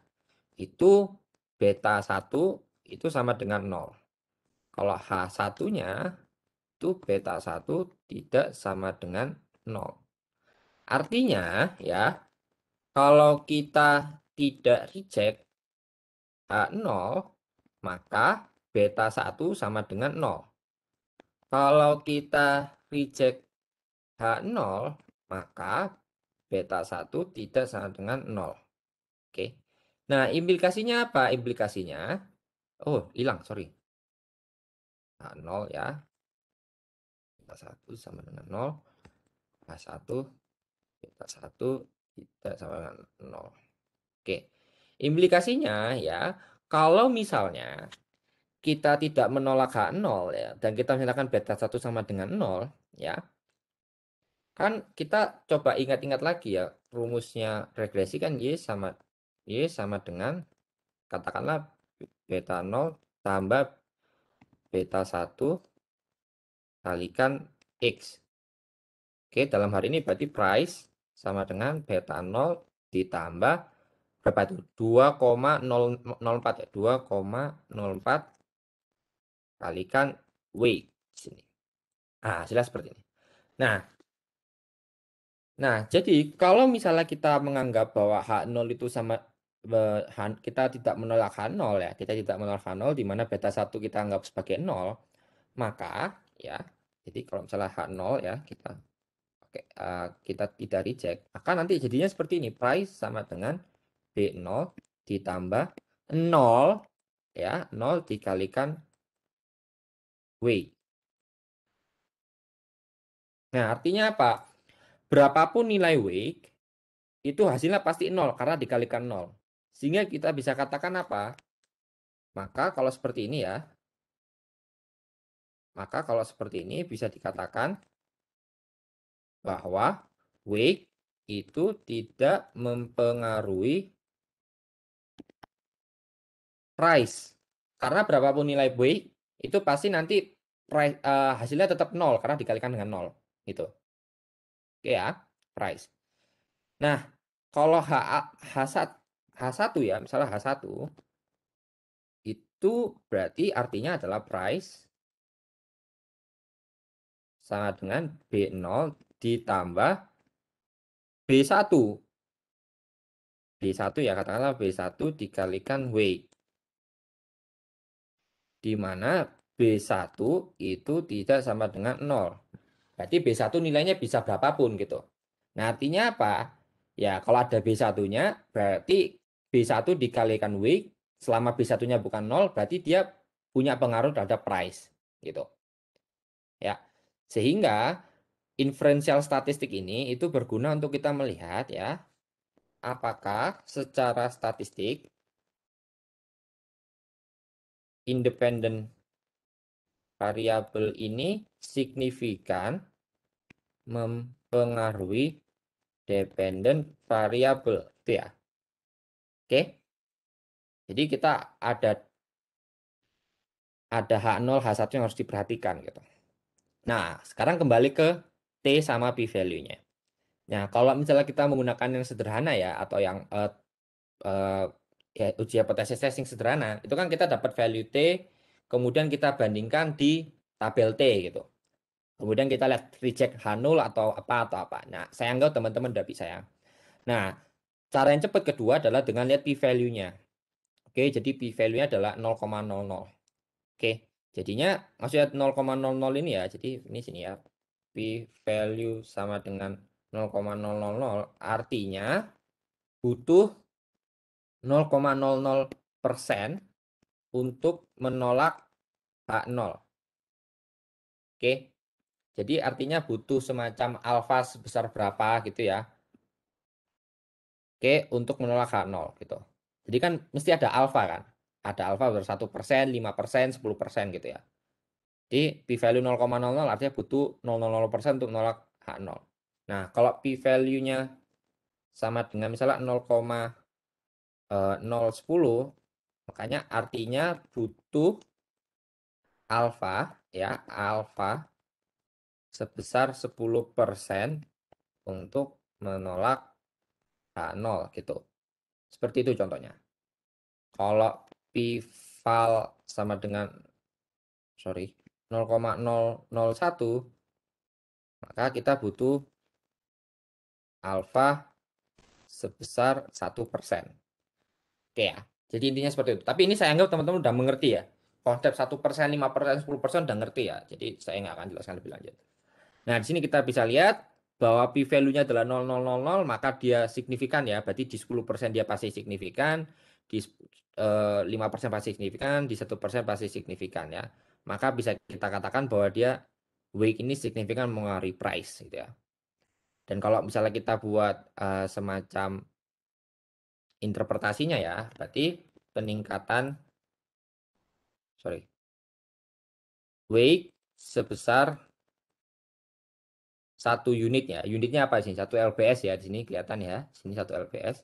Itu beta 1 itu sama dengan 0. Kalau H1-nya itu beta 1 tidak sama dengan 0. Artinya ya, kalau kita tidak reject H0, maka beta 1 sama dengan 0. Kalau kita reject H0, maka beta 1 tidak sama dengan 0. Oke. Nah, implikasinya apa? Implikasinya, oh, hilang, sorry. H0 ya. Beta 1 sama dengan 0. H1, beta 1 tidak sama dengan 0. Oke. Implikasinya ya, kalau misalnya kita tidak menolak H0 ya dan kita menyatakan beta 1 sama dengan 0 ya. Kan kita coba ingat-ingat lagi ya rumusnya regresi kan Y sama Y sama dengan katakanlah beta 0 tambah beta 1 kalikan X. Oke, dalam hal ini berarti price sama dengan beta 0 ditambah berapa itu? 2,004 ya, 2,04 kalikan weight sini. Nah, hasilnya seperti ini. Nah, nah jadi kalau misalnya kita menganggap bahwa H0 itu sama kita tidak menolak H0 ya, kita tidak menolak H0 di mana beta 1 kita anggap sebagai 0, maka ya, jadi kalau misalnya H0 ya kita oke uh, kita tidak reject, maka nanti jadinya seperti ini, price sama dengan B0 ditambah 0 ya, 0 dikalikan W. Nah, artinya apa? Berapapun nilai W, itu hasilnya pasti nol karena dikalikan nol. Sehingga kita bisa katakan apa? Maka kalau seperti ini ya, maka kalau seperti ini bisa dikatakan bahwa W itu tidak mempengaruhi price. Karena berapapun nilai W itu pasti nanti price, uh, hasilnya tetap nol karena dikalikan dengan nol gitu. Oke ya, price. Nah, kalau H, H1, H1 ya, misalnya H1 itu berarti artinya adalah price sama dengan B0 ditambah B1. B1 ya, katakanlah B1 dikalikan weight di mana B1 itu tidak sama dengan 0. Berarti B1 nilainya bisa berapapun gitu. Nah, artinya apa? Ya, kalau ada B1-nya, berarti B1 dikalikan W, selama B1-nya bukan 0, berarti dia punya pengaruh terhadap price gitu. Ya. Sehingga inferensial statistik ini itu berguna untuk kita melihat ya apakah secara statistik Independent variabel ini signifikan mempengaruhi dependent variable itu ya. Oke. Jadi kita ada ada H0, H1 yang harus diperhatikan gitu. Nah, sekarang kembali ke T sama P value-nya. Nah, kalau misalnya kita menggunakan yang sederhana ya atau yang uh, uh, ya uji hipotesis testing sederhana itu kan kita dapat value t kemudian kita bandingkan di tabel t gitu kemudian kita lihat reject h0 atau apa atau apa nah saya anggap teman-teman udah bisa ya nah cara yang cepat kedua adalah dengan lihat p value nya oke jadi p value nya adalah 0,00 oke jadinya maksudnya 0,00 ini ya jadi ini sini ya p value sama dengan 0,000 artinya butuh 0,00 persen untuk menolak H0. Oke, jadi artinya butuh semacam alfa sebesar berapa gitu ya. Oke, untuk menolak H0 gitu. Jadi kan mesti ada alfa kan. Ada alfa ber 1 persen, 5 persen, 10 persen gitu ya. Jadi p-value 0,00 artinya butuh 0,00 persen untuk menolak H0. Nah, kalau p-value-nya sama dengan misalnya 0, Eh, uh, 0,10, makanya artinya butuh alfa ya alfa sebesar 10% untuk menolak H0 gitu. Seperti itu contohnya. Kalau pival sama dengan sorry 0,001 maka kita butuh alfa sebesar Oke ya. Jadi intinya seperti itu. Tapi ini saya anggap teman-teman udah mengerti ya. Konsep 1%, 5%, 10% udah ngerti ya. Jadi saya nggak akan jelaskan lebih lanjut. Nah, di sini kita bisa lihat bahwa p value-nya adalah 0,000 maka dia signifikan ya. Berarti di 10% dia pasti signifikan, di eh, lima persen pasti signifikan, di satu persen pasti signifikan ya. Maka bisa kita katakan bahwa dia week ini signifikan mengaruhi price gitu ya. Dan kalau misalnya kita buat uh, semacam interpretasinya ya, berarti peningkatan sorry wake sebesar satu unit ya. Unitnya apa sih? Satu LPS ya di sini kelihatan ya. Di sini satu LPS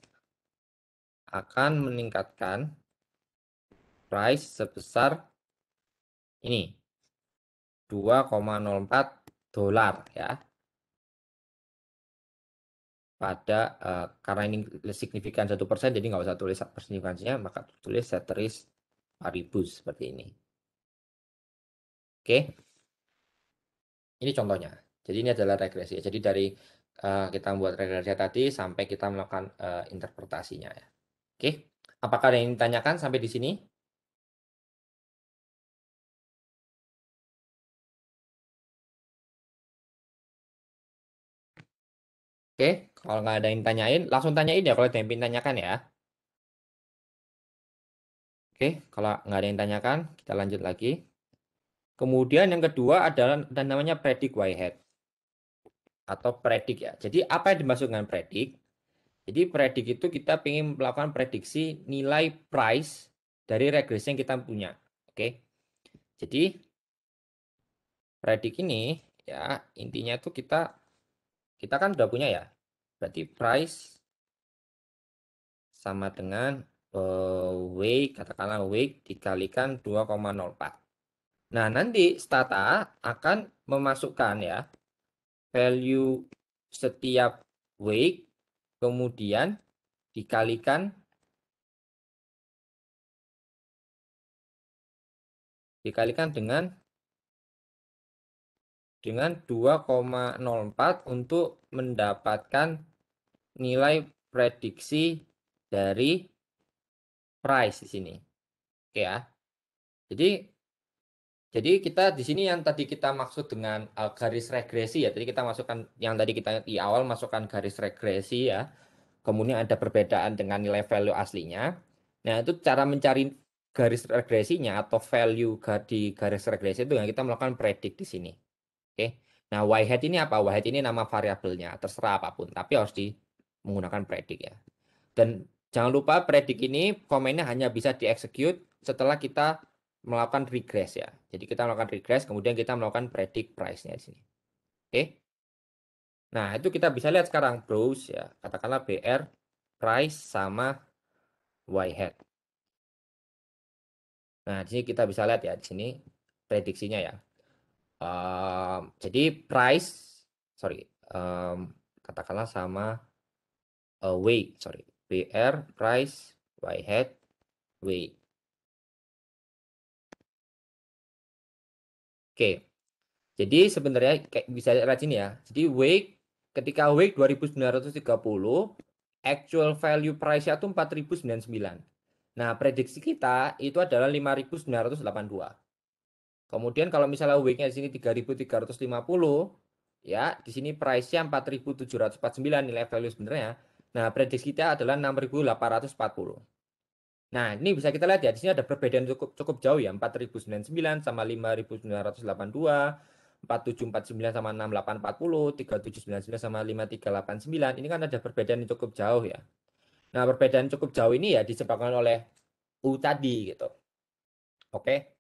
akan meningkatkan price sebesar ini 2,04 dolar ya pada uh, karena ini signifikan satu persen jadi nggak usah tulis persenjukasinya maka tulis ceteris paribus seperti ini oke okay. ini contohnya jadi ini adalah regresi jadi dari uh, kita membuat regresi tadi sampai kita melakukan uh, interpretasinya ya oke okay. apakah ada yang ditanyakan sampai di sini oke okay. Kalau nggak ada yang tanyain, langsung tanyain ya kalau ada yang ingin tanyakan ya. Oke, kalau nggak ada yang tanyakan, kita lanjut lagi. Kemudian yang kedua adalah dan namanya predict y hat atau predik ya. Jadi apa yang dimaksud dengan predik? Jadi predik itu kita ingin melakukan prediksi nilai price dari regresi yang kita punya. Oke. Jadi predik ini ya intinya itu kita kita kan sudah punya ya berarti price sama dengan uh, weight katakanlah weight dikalikan 2,04 nah nanti stata akan memasukkan ya value setiap weight kemudian dikalikan dikalikan dengan dengan 2,04 untuk mendapatkan nilai prediksi dari price di sini. Oke ya. Jadi jadi kita di sini yang tadi kita maksud dengan eh, garis regresi ya. Tadi kita masukkan yang tadi kita di awal masukkan garis regresi ya. Kemudian ada perbedaan dengan nilai value aslinya. Nah, itu cara mencari garis regresinya atau value di garis regresi itu yang kita melakukan predict di sini. Oke. Nah, y hat ini apa? Y hat ini nama variabelnya, terserah apapun, tapi harus di menggunakan predik ya. Dan jangan lupa predik ini komennya hanya bisa dieksekut setelah kita melakukan regress ya. Jadi kita melakukan regress kemudian kita melakukan predik price-nya di sini. Oke. Nah, itu kita bisa lihat sekarang browse ya. Katakanlah BR price sama Y hat. Nah, di sini kita bisa lihat ya di sini prediksinya ya. Um, jadi price sorry um, katakanlah sama uh, way sorry PR price y hat way oke jadi sebenarnya kayak bisa lihat sini ya jadi wake ketika wake 2930 actual value price nya itu 4099 nah prediksi kita itu adalah 5982 kemudian kalau misalnya wake nya di sini 3350 ya di sini price nya 4749 nilai value sebenarnya Nah, prediksi kita adalah 6.840. Nah, ini bisa kita lihat ya, di sini ada perbedaan cukup, cukup jauh ya, 4.099 sama 5.982, 4749 sama 6840, 3799 sama 5389. Ini kan ada perbedaan yang cukup jauh ya. Nah, perbedaan cukup jauh ini ya disebabkan oleh U tadi gitu. Oke.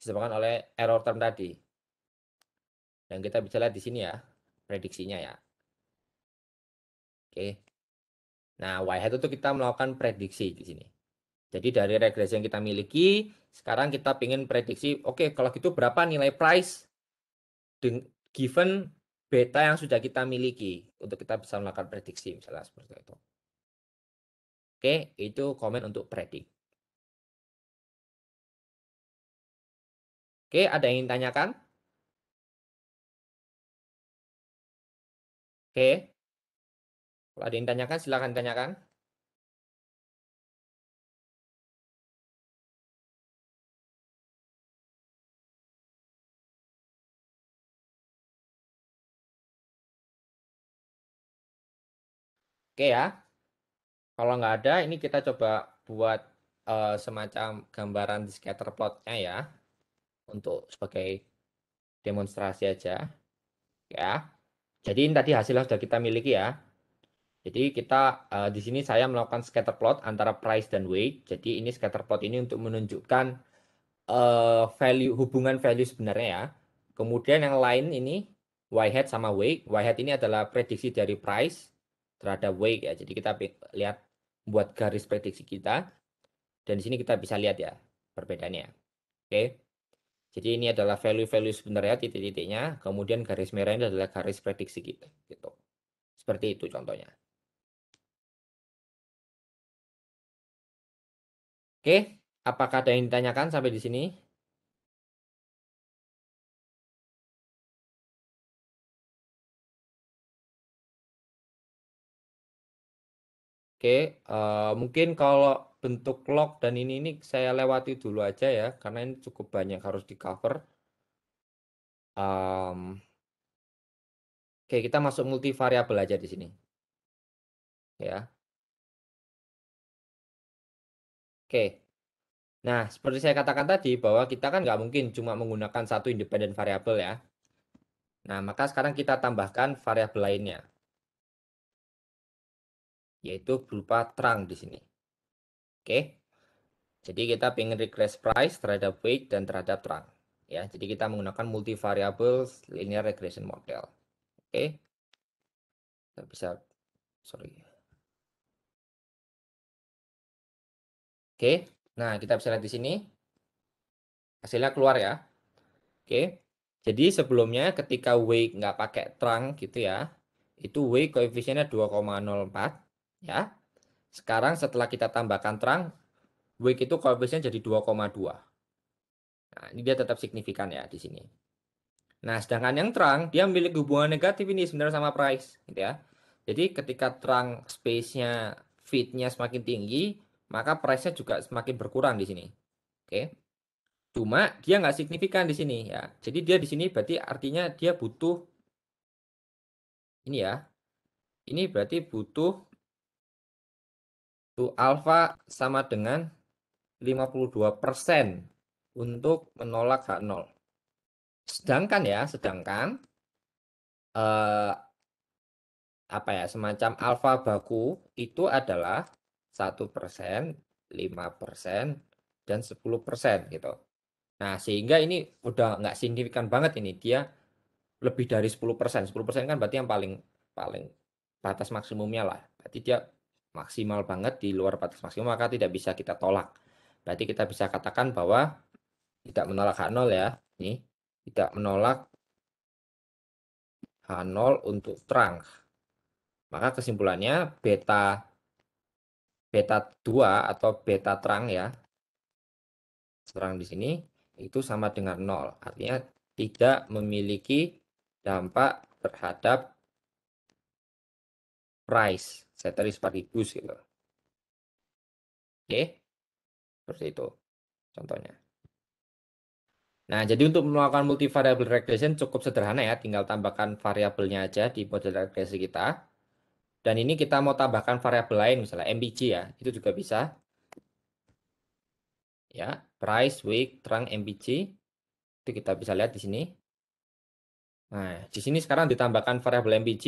Disebabkan oleh error term tadi. Dan kita bisa lihat di sini ya prediksinya ya. Oke. Nah, Y hat itu kita melakukan prediksi di sini. Jadi dari regresi yang kita miliki, sekarang kita ingin prediksi, oke okay, kalau gitu berapa nilai price given beta yang sudah kita miliki untuk kita bisa melakukan prediksi misalnya seperti itu. Oke, itu komen untuk predik. Oke, ada yang ingin tanyakan? Oke. Kalau ada yang tanyakan, silakan tanyakan. Oke ya. Kalau nggak ada, ini kita coba buat uh, semacam gambaran di scatter plotnya ya. Untuk sebagai demonstrasi aja. Ya. Jadi ini tadi hasilnya sudah kita miliki ya. Jadi kita uh, di sini saya melakukan scatter plot antara price dan weight. Jadi ini scatter plot ini untuk menunjukkan uh, value hubungan value sebenarnya ya. Kemudian yang lain ini y hat sama weight. Y hat ini adalah prediksi dari price terhadap weight ya. Jadi kita lihat buat garis prediksi kita dan di sini kita bisa lihat ya perbedaannya. Oke. Jadi ini adalah value-value sebenarnya titik-titiknya. Kemudian garis merah ini adalah garis prediksi kita gitu. Seperti itu contohnya. Oke, apakah ada yang ditanyakan sampai di sini? Oke, uh, mungkin kalau bentuk log dan ini ini saya lewati dulu aja ya, karena ini cukup banyak harus di cover. Um, oke, kita masuk multivariable aja di sini. Ya, Oke. Nah, seperti saya katakan tadi bahwa kita kan nggak mungkin cuma menggunakan satu independen variabel ya. Nah, maka sekarang kita tambahkan variabel lainnya. Yaitu berupa terang di sini. Oke. Jadi kita ingin request price terhadap weight dan terhadap terang. Ya, jadi kita menggunakan multivariable linear regression model. Oke. Kita bisa sorry Oke, nah kita bisa lihat di sini. Hasilnya keluar ya. Oke, jadi sebelumnya ketika W nggak pakai trunk gitu ya, itu W koefisiennya 2,04 ya. Sekarang setelah kita tambahkan trunk, W itu koefisien jadi 2,2. Nah, ini dia tetap signifikan ya di sini. Nah, sedangkan yang trunk dia memiliki hubungan negatif ini sebenarnya sama price, gitu ya. Jadi ketika trunk space-nya fit-nya semakin tinggi, maka price-nya juga semakin berkurang di sini. Oke. Okay. Cuma dia nggak signifikan di sini ya. Jadi dia di sini berarti artinya dia butuh ini ya. Ini berarti butuh tuh alfa sama dengan 52% untuk menolak H0. Sedangkan ya, sedangkan eh, apa ya, semacam alfa baku itu adalah satu persen, lima persen, dan 10 persen gitu. Nah sehingga ini udah nggak signifikan banget ini dia lebih dari 10 persen. 10 persen kan berarti yang paling paling batas maksimumnya lah. Berarti dia maksimal banget di luar batas maksimum maka tidak bisa kita tolak. Berarti kita bisa katakan bahwa tidak menolak H0 ya. Ini tidak menolak H0 untuk terang. Maka kesimpulannya beta beta 2 atau beta terang ya terang di sini itu sama dengan 0 artinya tidak memiliki dampak terhadap price itu paribus gitu oke seperti itu contohnya Nah, jadi untuk melakukan multivariable regression cukup sederhana ya, tinggal tambahkan variabelnya aja di model regresi kita. Dan ini kita mau tambahkan variabel lain, misalnya MPG ya, itu juga bisa. Ya, price, week, trunk, MPG, itu kita bisa lihat di sini. Nah, di sini sekarang ditambahkan variabel MPG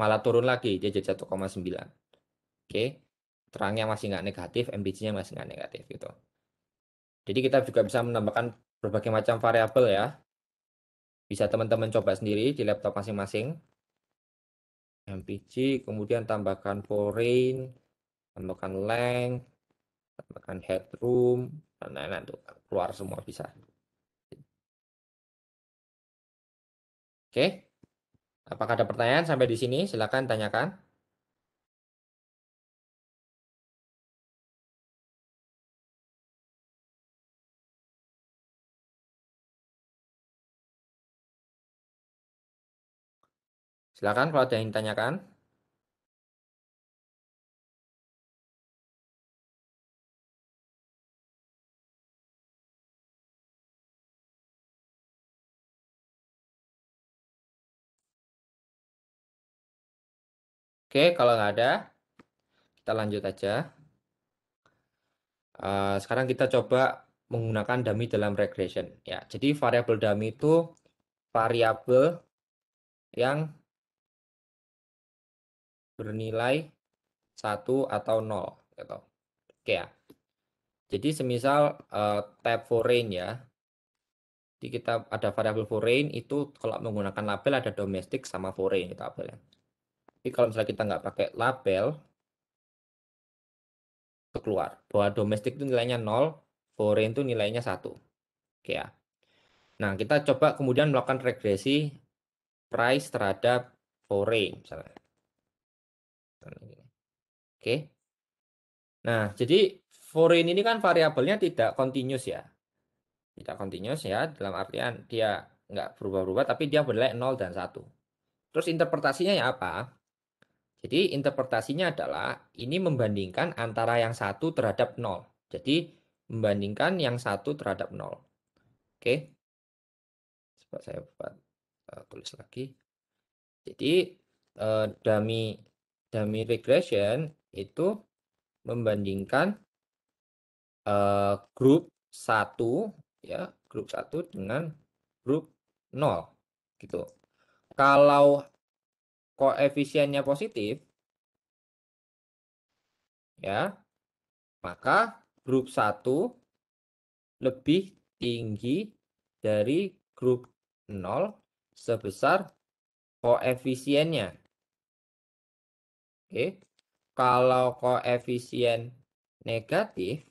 malah turun lagi, dia jadi 1,9. Oke, terangnya masih nggak negatif, MPG-nya masih nggak negatif gitu. Jadi kita juga bisa menambahkan berbagai macam variabel ya. Bisa teman-teman coba sendiri di laptop masing-masing. MPG, kemudian tambahkan foreign, tambahkan length, tambahkan headroom, dan lain-lain tuh keluar semua bisa. Oke, apakah ada pertanyaan sampai di sini? Silakan tanyakan. Silakan kalau ada yang ditanyakan. Oke, kalau nggak ada, kita lanjut aja. Uh, sekarang kita coba menggunakan dummy dalam regression. Ya, jadi variabel dummy itu variabel yang bernilai satu atau nol gitu. Oke ya. Jadi semisal uh, tab foreign ya. di kita ada variabel foreign itu kalau menggunakan label ada domestik sama foreign itu labelnya. Tapi kalau misalnya kita nggak pakai label itu keluar bahwa domestik itu nilainya 0, foreign itu nilainya satu Oke ya. Nah, kita coba kemudian melakukan regresi price terhadap foreign misalnya. Oke. Nah, jadi foreign ini kan variabelnya tidak continuous ya. Tidak continuous ya, dalam artian dia nggak berubah-ubah, tapi dia bernilai 0 dan 1. Terus interpretasinya ya apa? Jadi interpretasinya adalah ini membandingkan antara yang satu terhadap 0. Jadi membandingkan yang satu terhadap 0. Oke. Coba saya buat, eh, tulis lagi. Jadi uh, dummy dummy regression itu membandingkan uh, grup satu ya, grup satu dengan grup nol gitu. Kalau koefisiennya positif ya, maka grup satu lebih tinggi dari grup nol sebesar koefisiennya Oke. Kalau koefisien negatif,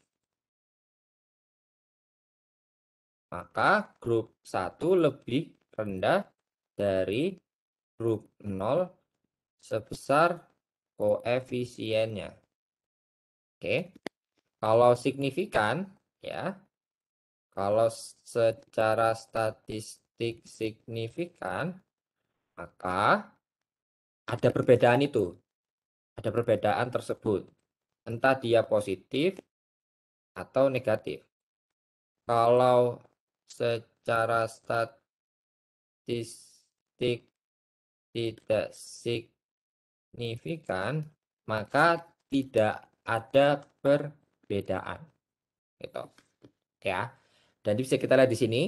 maka grup 1 lebih rendah dari grup 0 sebesar koefisiennya. Oke. Kalau signifikan ya. Kalau secara statistik signifikan maka ada perbedaan itu ada perbedaan tersebut. Entah dia positif atau negatif. Kalau secara statistik tidak signifikan, maka tidak ada perbedaan. Gitu. Ya. Dan bisa kita lihat di sini,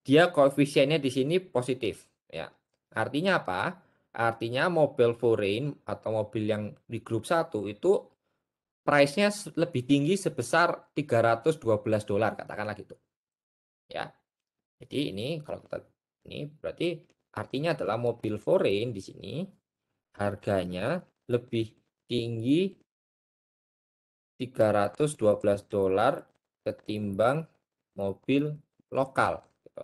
dia koefisiennya di sini positif, ya. Artinya apa? Artinya mobil foreign atau mobil yang di grup 1 itu price-nya lebih tinggi sebesar 312 dolar katakanlah gitu. Ya. Jadi ini kalau kita ini berarti artinya adalah mobil foreign di sini harganya lebih tinggi 312 dolar ketimbang mobil lokal. Gitu.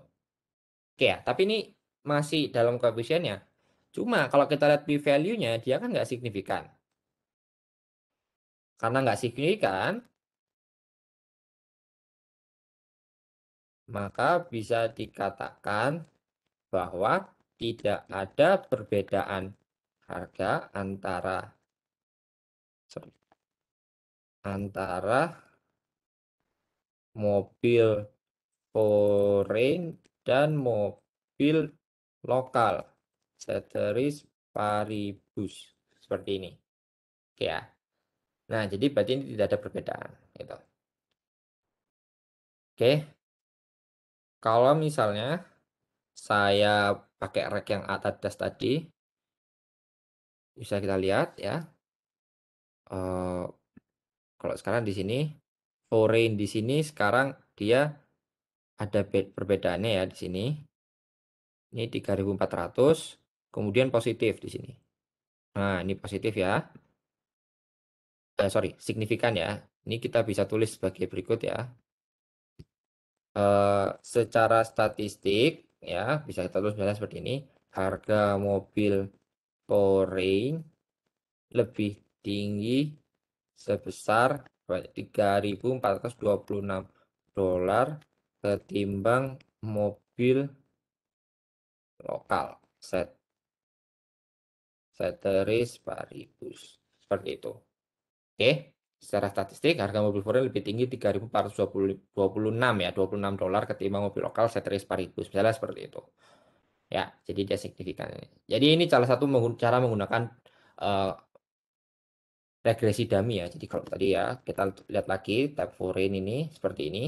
Oke ya, tapi ini masih dalam koefisiennya. Cuma kalau kita lihat p-value-nya, dia kan nggak signifikan. Karena nggak signifikan, maka bisa dikatakan bahwa tidak ada perbedaan harga antara antara mobil foreign dan mobil lokal ceteris paribus seperti ini oke ya nah jadi berarti ini tidak ada perbedaan gitu oke kalau misalnya saya pakai rek yang atas tadi bisa kita lihat ya eh, kalau sekarang di sini foreign di sini sekarang dia ada perbedaannya ya di sini ini 3400 kemudian positif di sini. Nah, ini positif ya. Eh, sorry, signifikan ya. Ini kita bisa tulis sebagai berikut ya. Eh, secara statistik ya, bisa kita tulis misalnya seperti ini. Harga mobil Touring lebih tinggi sebesar 3.426 dolar ketimbang mobil lokal set Ceteris paribus. Seperti itu. Oke. Secara statistik harga mobil foreign lebih tinggi 3.426 ya, 26 dolar ketimbang mobil lokal ceteris paribus. Misalnya seperti itu. Ya, jadi dia signifikan. Jadi ini salah satu cara menggunakan uh, regresi dummy ya. Jadi kalau tadi ya kita lihat lagi tab foreign ini seperti ini.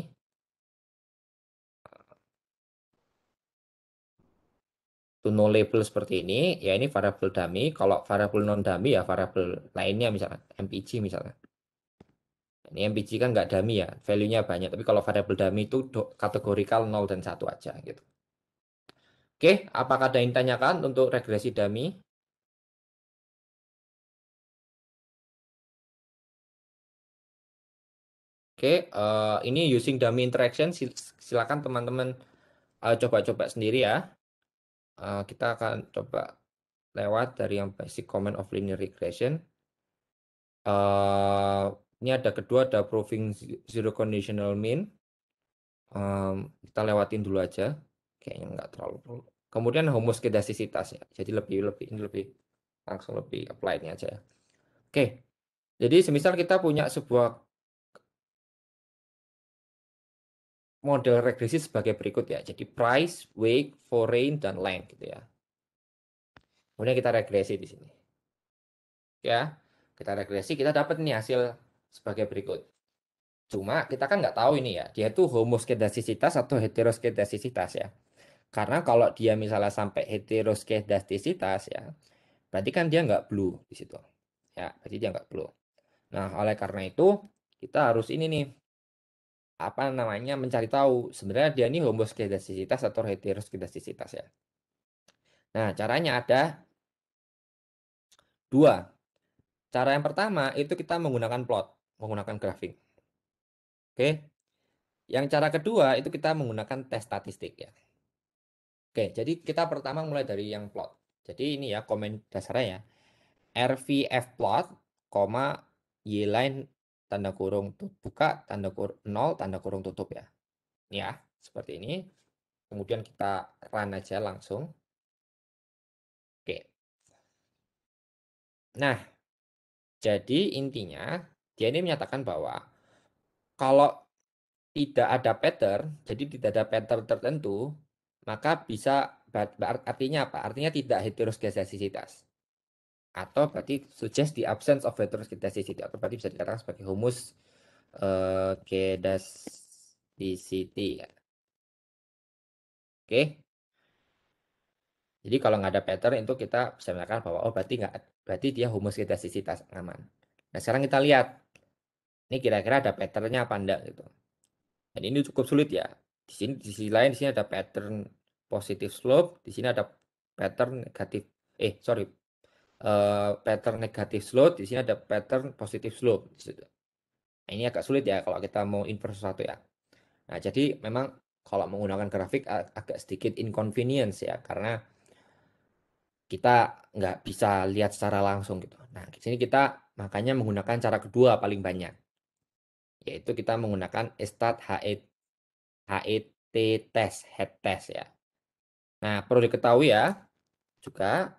to no label seperti ini, ya ini variable dummy. Kalau variable non dummy ya variable lainnya misalnya MPG misalnya. Ini MPG kan nggak dummy ya, value-nya banyak. Tapi kalau variable dummy itu kategorikal 0 dan 1 aja gitu. Oke, apakah ada yang ditanyakan untuk regresi dummy? Oke, uh, ini using dummy interaction silakan teman-teman uh, coba-coba sendiri ya. Eh, kita akan coba lewat dari yang basic command of linear regression. Uh, ini ada kedua ada proving zero conditional mean. Um, kita lewatin dulu aja, kayaknya nggak terlalu perlu. Kemudian homoskedastisitas jadi lebih lebih ini lebih langsung lebih apply-nya aja. Ya. Oke, okay. jadi semisal kita punya sebuah model regresi sebagai berikut ya. Jadi price, wake, foreign, dan length gitu ya. Kemudian kita regresi di sini. Ya, kita regresi, kita dapat nih hasil sebagai berikut. Cuma kita kan nggak tahu ini ya, dia itu homoskedastisitas atau heteroskedastisitas ya. Karena kalau dia misalnya sampai heteroskedastisitas ya, berarti kan dia nggak blue di situ. Ya, berarti dia nggak blue. Nah, oleh karena itu kita harus ini nih apa namanya mencari tahu sebenarnya dia ini homoskedastisitas atau heteroskedastisitas ya. Nah, caranya ada dua. Cara yang pertama itu kita menggunakan plot, menggunakan grafik. Oke. Yang cara kedua itu kita menggunakan tes statistik ya. Oke, jadi kita pertama mulai dari yang plot. Jadi ini ya komen dasarnya ya. RVF plot, Y line tanda kurung buka, tanda kurung nol tanda kurung tutup ya. ya, seperti ini. Kemudian kita run aja langsung. Oke. Nah, jadi intinya dia ini menyatakan bahwa kalau tidak ada pattern, jadi tidak ada pattern tertentu, maka bisa artinya apa? Artinya tidak heteroskedasitas atau berarti suggest the absence of heteroskedasticity atau berarti bisa dikatakan sebagai humus uh, ya. Oke. Jadi kalau nggak ada pattern itu kita bisa mengatakan bahwa oh berarti nggak berarti dia humus kedasticitas aman. Nah sekarang kita lihat ini kira-kira ada patternnya apa enggak gitu. Dan ini cukup sulit ya. Di sini di sisi lain di sini ada pattern positif slope, di sini ada pattern negatif eh sorry Eh, pattern negatif slope, di sini ada pattern positif slope. Nah, ini agak sulit ya kalau kita mau inverse satu ya. Nah, jadi memang kalau menggunakan grafik agak sedikit inconvenience ya karena kita nggak bisa lihat secara langsung gitu. Nah, di sini kita makanya menggunakan cara kedua paling banyak, yaitu kita menggunakan Estat HET, HET test, head test ya. Nah, perlu diketahui ya juga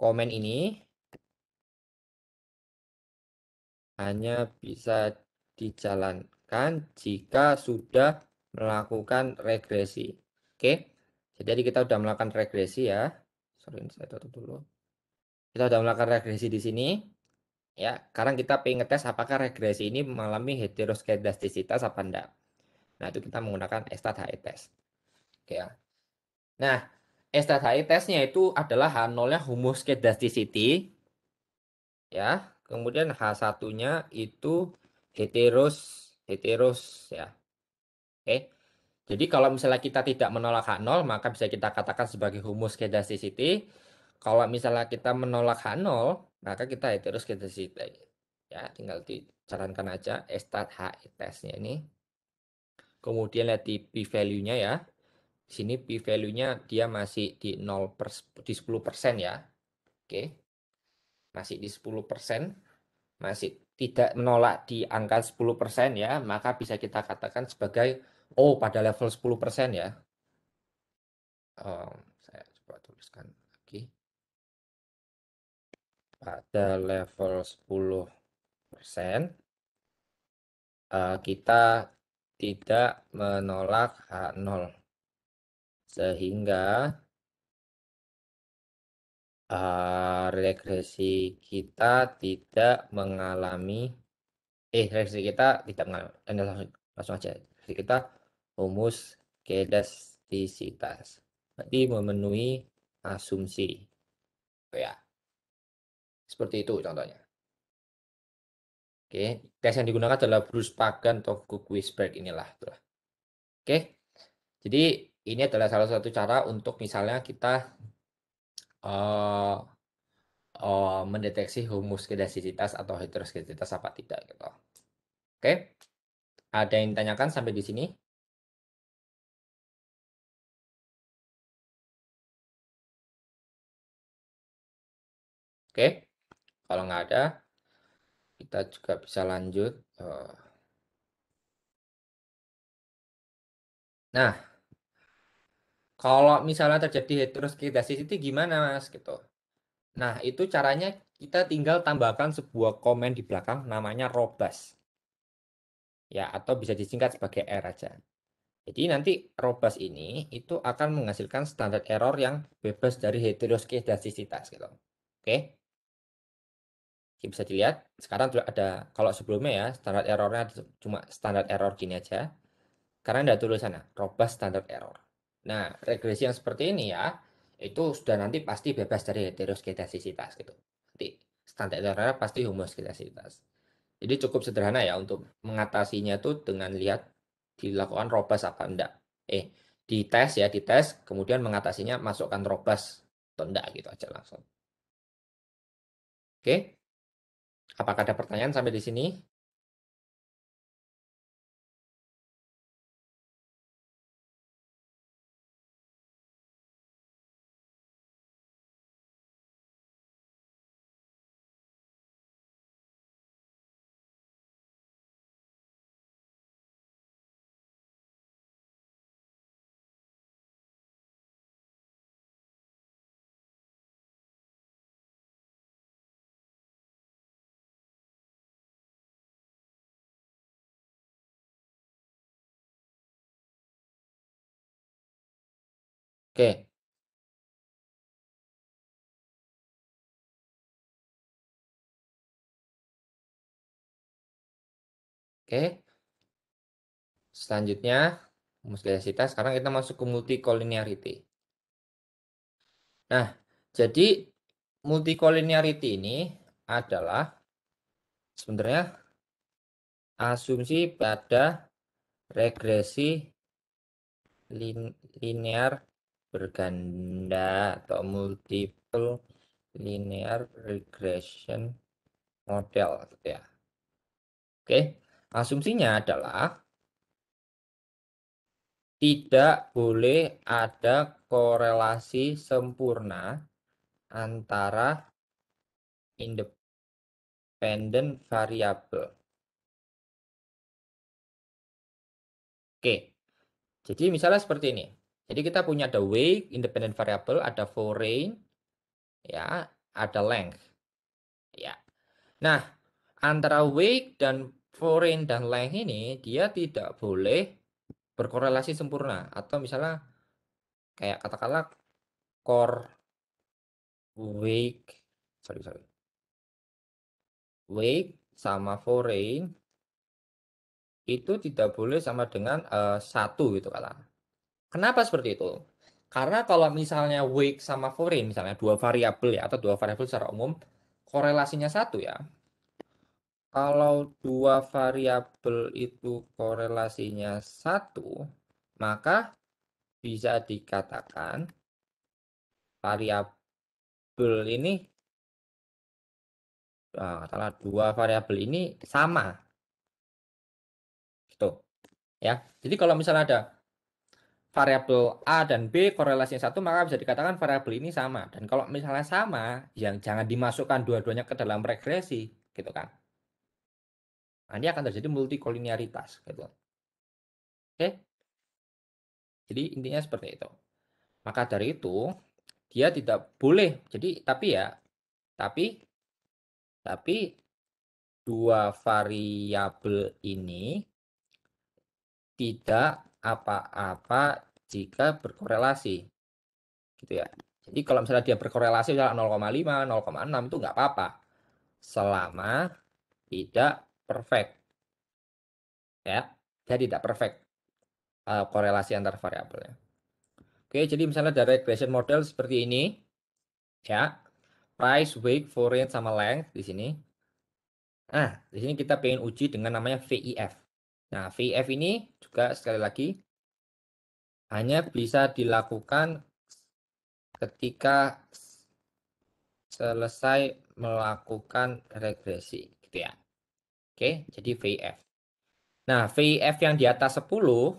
komen ini hanya bisa dijalankan jika sudah melakukan regresi. Oke, jadi kita sudah melakukan regresi ya. Sorry, saya tutup dulu. Kita sudah melakukan regresi di sini. Ya, sekarang kita pengen ngetes apakah regresi ini mengalami heteroskedastisitas apa enggak. Nah, itu kita menggunakan STAT HE test. Oke ya. Nah, STHI tesnya itu adalah H0-nya humus kedasticity. Ya, kemudian H1-nya itu heteros heteros ya. Oke. Jadi kalau misalnya kita tidak menolak H0, maka bisa kita katakan sebagai humus kedasticity. Kalau misalnya kita menolak H0, maka kita heteros kedasticity. Ya, tinggal dicarankan aja estat HI tesnya ini. Kemudian lihat di p-value-nya ya sini p value-nya dia masih di 0 per, di 10% ya. Oke. Masih di 10%, persen. masih tidak menolak di angka 10% persen ya, maka bisa kita katakan sebagai oh pada level 10% persen ya. Um, saya coba tuliskan lagi. Pada level 10% uh, eh, kita tidak menolak H0 sehingga uh, regresi kita tidak mengalami eh regresi kita tidak mengalami eh, langsung, langsung aja regresi kita humus kedastisitas berarti memenuhi asumsi oh, ya seperti itu contohnya Oke, tes yang digunakan adalah Bruce Pagan atau Cook Whisper inilah. Itulah. Oke, jadi ini adalah salah satu cara untuk misalnya kita uh, uh, mendeteksi homoskedasitas atau heteroskedasitas apa tidak gitu. Oke, ada yang tanyakan sampai di sini? Oke, kalau nggak ada, kita juga bisa lanjut. Eh. Nah, kalau misalnya terjadi heteroskedasis itu gimana mas gitu? Nah itu caranya kita tinggal tambahkan sebuah komen di belakang namanya robas. Ya atau bisa disingkat sebagai R aja. Jadi nanti robas ini itu akan menghasilkan standar error yang bebas dari heteroskedastisitas. gitu. Oke. Bisa dilihat sekarang sudah ada kalau sebelumnya ya standar errornya cuma standar error gini aja. Karena ada tulisannya robas standar error. Nah, regresi yang seperti ini ya, itu sudah nanti pasti bebas dari heteroskedasisitas gitu. Nanti standar error pasti homoskedasitas. Jadi cukup sederhana ya untuk mengatasinya itu dengan lihat dilakukan robust apa enggak. Eh, dites ya, dites kemudian mengatasinya masukkan robust atau enggak gitu aja langsung. Oke. Apakah ada pertanyaan sampai di sini? Oke. Oke. Selanjutnya, rumus Sekarang kita masuk ke multicollinearity. Nah, jadi multicollinearity ini adalah sebenarnya asumsi pada regresi lin linear berganda atau multiple linear regression model gitu ya. Oke, asumsinya adalah tidak boleh ada korelasi sempurna antara independent variable. Oke, jadi misalnya seperti ini. Jadi kita punya ada weight, independent variable, ada foreign, ya, ada length. Ya. Nah, antara weight dan foreign dan length ini dia tidak boleh berkorelasi sempurna atau misalnya kayak katakanlah core weight sorry sorry weight sama foreign itu tidak boleh sama dengan uh, satu gitu kan Kenapa seperti itu? Karena kalau misalnya weak sama foreign misalnya dua variabel ya atau dua variabel secara umum korelasinya satu ya. Kalau dua variabel itu korelasinya satu, maka bisa dikatakan variabel ini katakanlah ah, dua variabel ini sama gitu ya jadi kalau misalnya ada variabel A dan B korelasinya satu maka bisa dikatakan variabel ini sama dan kalau misalnya sama yang jangan dimasukkan dua-duanya ke dalam regresi gitu kan nah, ini akan terjadi multikolinearitas gitu oke jadi intinya seperti itu maka dari itu dia tidak boleh jadi tapi ya tapi tapi dua variabel ini tidak apa-apa jika berkorelasi. Gitu ya. Jadi kalau misalnya dia berkorelasi 0,5, 0,6 itu nggak apa-apa. Selama tidak perfect. Ya, dia tidak perfect uh, korelasi antar variabelnya. Oke, jadi misalnya ada regression model seperti ini. Ya. Price, weight, foreign sama length di sini. Nah, di sini kita pengen uji dengan namanya VIF. Nah, VIF ini juga sekali lagi hanya bisa dilakukan ketika selesai melakukan regresi gitu ya. Oke, jadi VIF. Nah, VIF yang di atas 10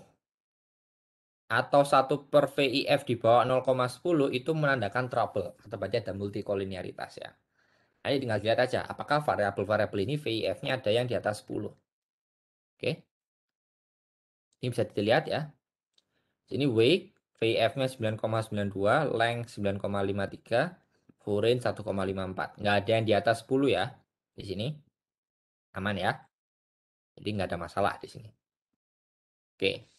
atau satu per VIF di bawah 0,10 itu menandakan trouble atau baca ada multikolinearitas ya. Ayo tinggal lihat aja apakah variabel-variabel ini VIF-nya ada yang di atas 10. Oke. Ini bisa dilihat ya. Ini wake, VF-nya 9,92, length 9,53, full range 1,54. Nggak ada yang di atas 10 ya di sini. Aman ya. Jadi nggak ada masalah di sini. Oke.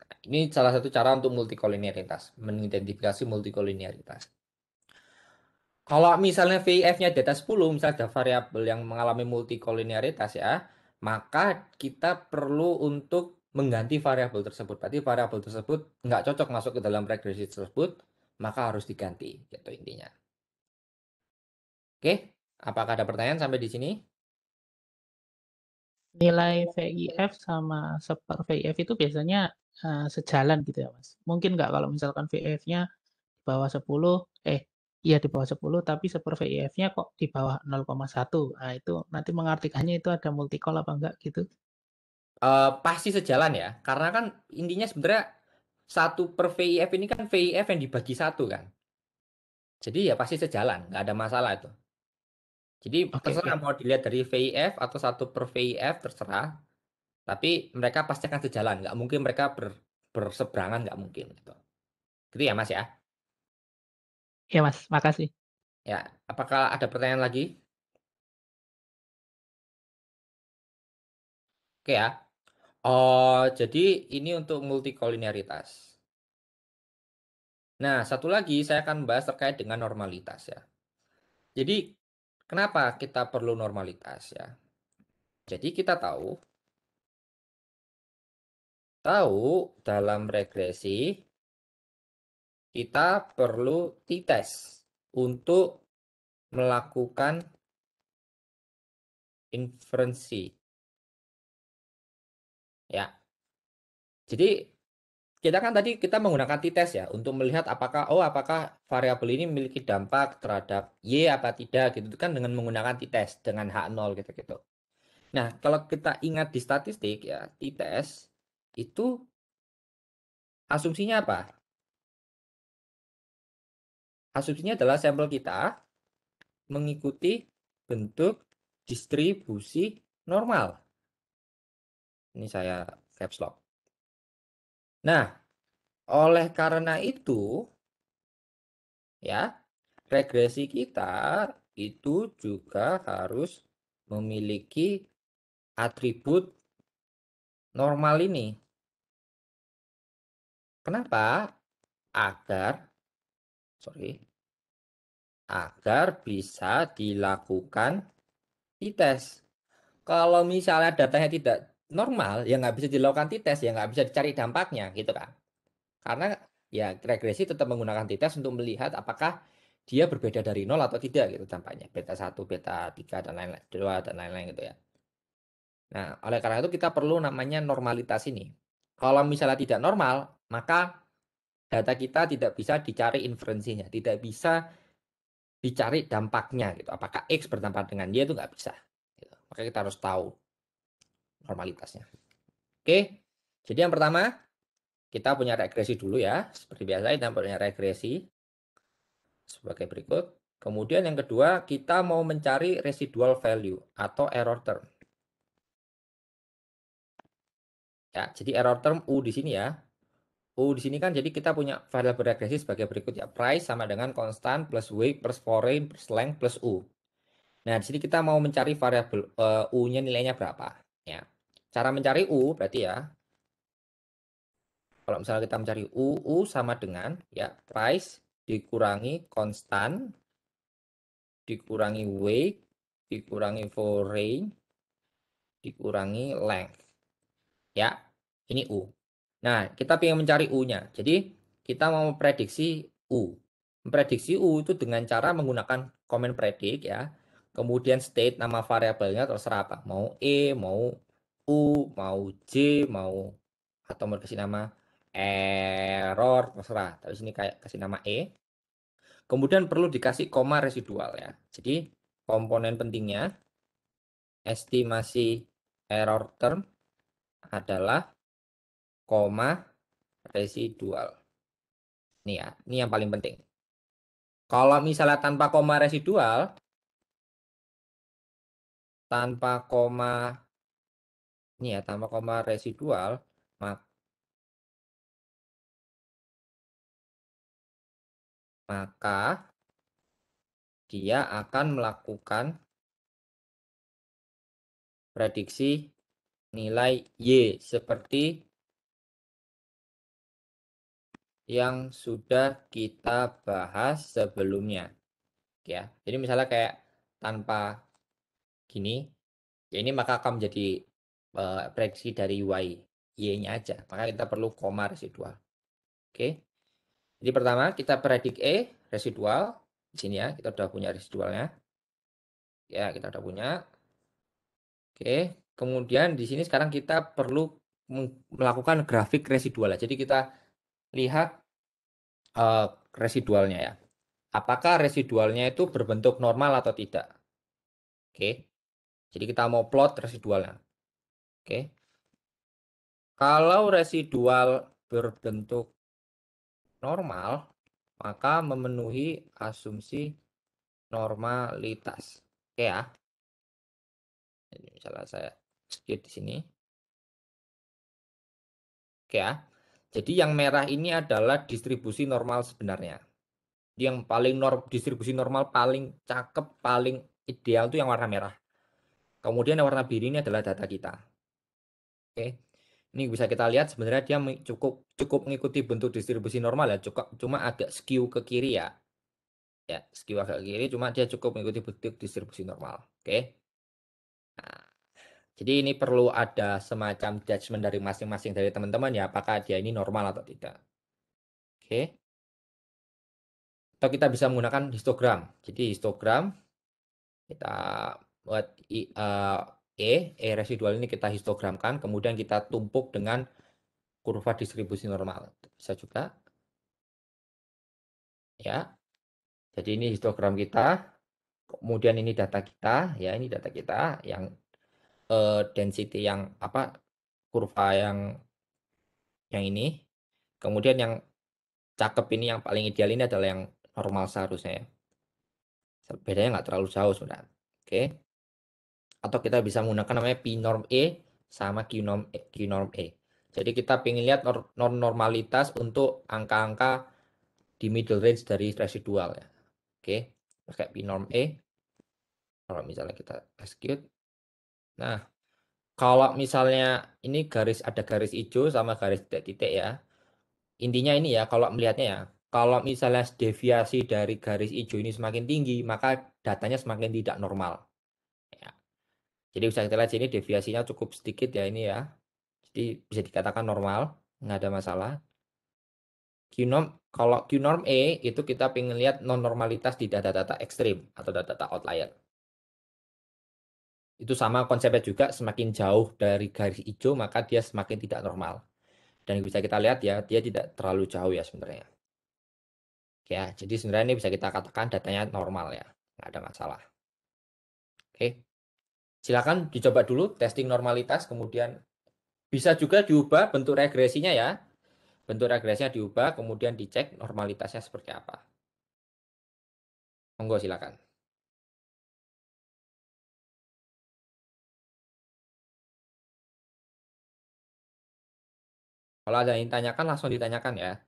Nah, ini salah satu cara untuk multikolinearitas, mengidentifikasi multikolinearitas. Kalau misalnya VIF-nya di atas 10, misalnya ada variabel yang mengalami multikolinearitas ya, maka kita perlu untuk mengganti variabel tersebut. Berarti variabel tersebut nggak cocok masuk ke dalam regresi tersebut, maka harus diganti, itu intinya. Oke, apakah ada pertanyaan sampai di sini? Nilai VIF sama separ VIF itu biasanya uh, sejalan gitu ya, Mas. Mungkin nggak kalau misalkan VIF-nya di bawah 10, eh iya di bawah 10 tapi seper VIF-nya kok di bawah 0,1. Nah, itu nanti mengartikannya itu ada call apa enggak gitu uh, pasti sejalan ya, karena kan intinya sebenarnya satu per VIF ini kan VIF yang dibagi satu kan. Jadi ya pasti sejalan, nggak ada masalah itu. Jadi okay, terserah okay. mau dilihat dari VIF atau satu per VIF terserah, tapi mereka pasti akan sejalan, nggak mungkin mereka ber berseberangan, nggak mungkin gitu. Gitu ya Mas ya? ya Mas, makasih. Ya, apakah ada pertanyaan lagi? Oke ya. Oh, jadi ini untuk multikolinearitas. Nah, satu lagi saya akan bahas terkait dengan normalitas ya. Jadi, kenapa kita perlu normalitas ya? Jadi kita tahu tahu dalam regresi kita perlu t-test untuk melakukan inferensi ya. Jadi kita kan tadi kita menggunakan t-test ya untuk melihat apakah oh apakah variabel ini memiliki dampak terhadap y apa tidak gitu kan dengan menggunakan t-test dengan h0 gitu-gitu. Nah, kalau kita ingat di statistik ya, t-test itu asumsinya apa? Asumsinya adalah sampel kita mengikuti bentuk distribusi normal. Ini saya caps lock. Nah, oleh karena itu, ya, regresi kita itu juga harus memiliki atribut normal ini. Kenapa? Agar, sorry, agar bisa dilakukan dites. Kalau misalnya datanya tidak normal yang nggak bisa dilakukan t-test yang nggak bisa dicari dampaknya gitu kan karena ya regresi tetap menggunakan t-test untuk melihat apakah dia berbeda dari nol atau tidak gitu dampaknya beta 1 beta 3 dan lain-lain dua dan lain-lain gitu ya nah oleh karena itu kita perlu namanya normalitas ini kalau misalnya tidak normal maka data kita tidak bisa dicari inferensinya tidak bisa dicari dampaknya gitu apakah x bertempat dengan y itu nggak bisa gitu. maka kita harus tahu formalitasnya. Oke, jadi yang pertama kita punya regresi dulu ya. Seperti biasa kita punya regresi sebagai berikut. Kemudian yang kedua kita mau mencari residual value atau error term. Ya, jadi error term U di sini ya. U di sini kan jadi kita punya variabel regresi sebagai berikut ya. Price sama dengan constant plus weight plus foreign plus length plus U. Nah, di sini kita mau mencari variabel uh, U-nya nilainya berapa. Ya. Cara mencari U berarti ya. Kalau misalnya kita mencari U, U sama dengan ya price dikurangi konstan dikurangi weight dikurangi range dikurangi length. Ya, ini U. Nah, kita ingin mencari U-nya. Jadi, kita mau memprediksi U. Memprediksi U itu dengan cara menggunakan comment predict ya. Kemudian state nama variabelnya terserah apa. Mau E, mau U mau J mau atau mau kasih nama error terserah tapi sini kayak kasih nama E kemudian perlu dikasih koma residual ya jadi komponen pentingnya estimasi error term adalah koma residual ini ya ini yang paling penting kalau misalnya tanpa koma residual tanpa koma ini ya tambah koma residual maka maka dia akan melakukan prediksi nilai Y seperti yang sudah kita bahas sebelumnya. Ya, jadi misalnya kayak tanpa gini, ya ini maka akan menjadi uh, prediksi dari Y. Y-nya aja. Maka kita perlu koma residual. Oke. Okay. Jadi pertama kita predik E residual. Di sini ya, kita sudah punya residualnya. Ya, kita sudah punya. Oke. Okay. Kemudian di sini sekarang kita perlu melakukan grafik residual. Jadi kita lihat uh, residualnya ya. Apakah residualnya itu berbentuk normal atau tidak? Oke. Okay. Jadi kita mau plot residualnya. Oke. Kalau residual berbentuk normal, maka memenuhi asumsi normalitas. Oke ya. Jadi misalnya saya skip di sini. Oke ya. Jadi yang merah ini adalah distribusi normal sebenarnya. Yang paling norm, distribusi normal paling cakep, paling ideal itu yang warna merah. Kemudian yang warna biru ini adalah data kita. Oke. Ini bisa kita lihat sebenarnya dia cukup cukup mengikuti bentuk distribusi normal ya, cukup cuma agak skew ke kiri ya. Ya, skew agak ke kiri cuma dia cukup mengikuti bentuk distribusi normal. Oke. Nah, jadi ini perlu ada semacam judgement dari masing-masing dari teman-teman ya, apakah dia ini normal atau tidak. Oke. Atau kita bisa menggunakan histogram. Jadi histogram kita buat uh, E, E residual ini kita histogramkan, kemudian kita tumpuk dengan kurva distribusi normal. Bisa juga. Ya. Jadi ini histogram kita, kemudian ini data kita, ya ini data kita yang uh, density yang apa kurva yang yang ini. Kemudian yang cakep ini yang paling ideal ini adalah yang normal seharusnya ya. Bedanya nggak terlalu jauh sebenarnya. Oke atau kita bisa menggunakan namanya P norm E sama Q norm E. Q norm e. Jadi kita ingin lihat norm normalitas untuk angka-angka di middle range dari residual ya. Oke, pakai P norm E. Kalau misalnya kita execute. Nah, kalau misalnya ini garis ada garis hijau sama garis titik-titik ya. Intinya ini ya, kalau melihatnya ya, kalau misalnya deviasi dari garis hijau ini semakin tinggi, maka datanya semakin tidak normal. Ya. Jadi bisa kita lihat sini deviasinya cukup sedikit ya ini ya. Jadi bisa dikatakan normal, nggak ada masalah. Q-norm, kalau Q-norm E itu kita pengen lihat non-normalitas di data-data ekstrim atau data-data outlier. Itu sama konsepnya juga, semakin jauh dari garis hijau maka dia semakin tidak normal. Dan bisa kita lihat ya, dia tidak terlalu jauh ya sebenarnya. Ya, jadi sebenarnya ini bisa kita katakan datanya normal ya, nggak ada masalah. Oke silakan dicoba dulu testing normalitas, kemudian bisa juga diubah bentuk regresinya ya. Bentuk regresinya diubah, kemudian dicek normalitasnya seperti apa. Monggo silakan. Kalau ada yang ditanyakan langsung ditanyakan ya.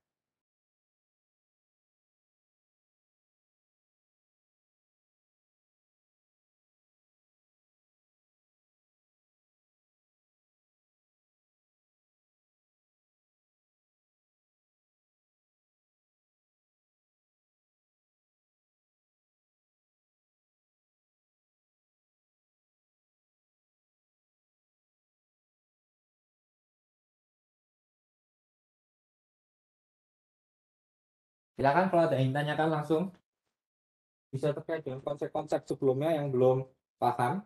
Silakan kalau ada yang ditanyakan langsung bisa terkait dengan konsep-konsep sebelumnya yang belum paham.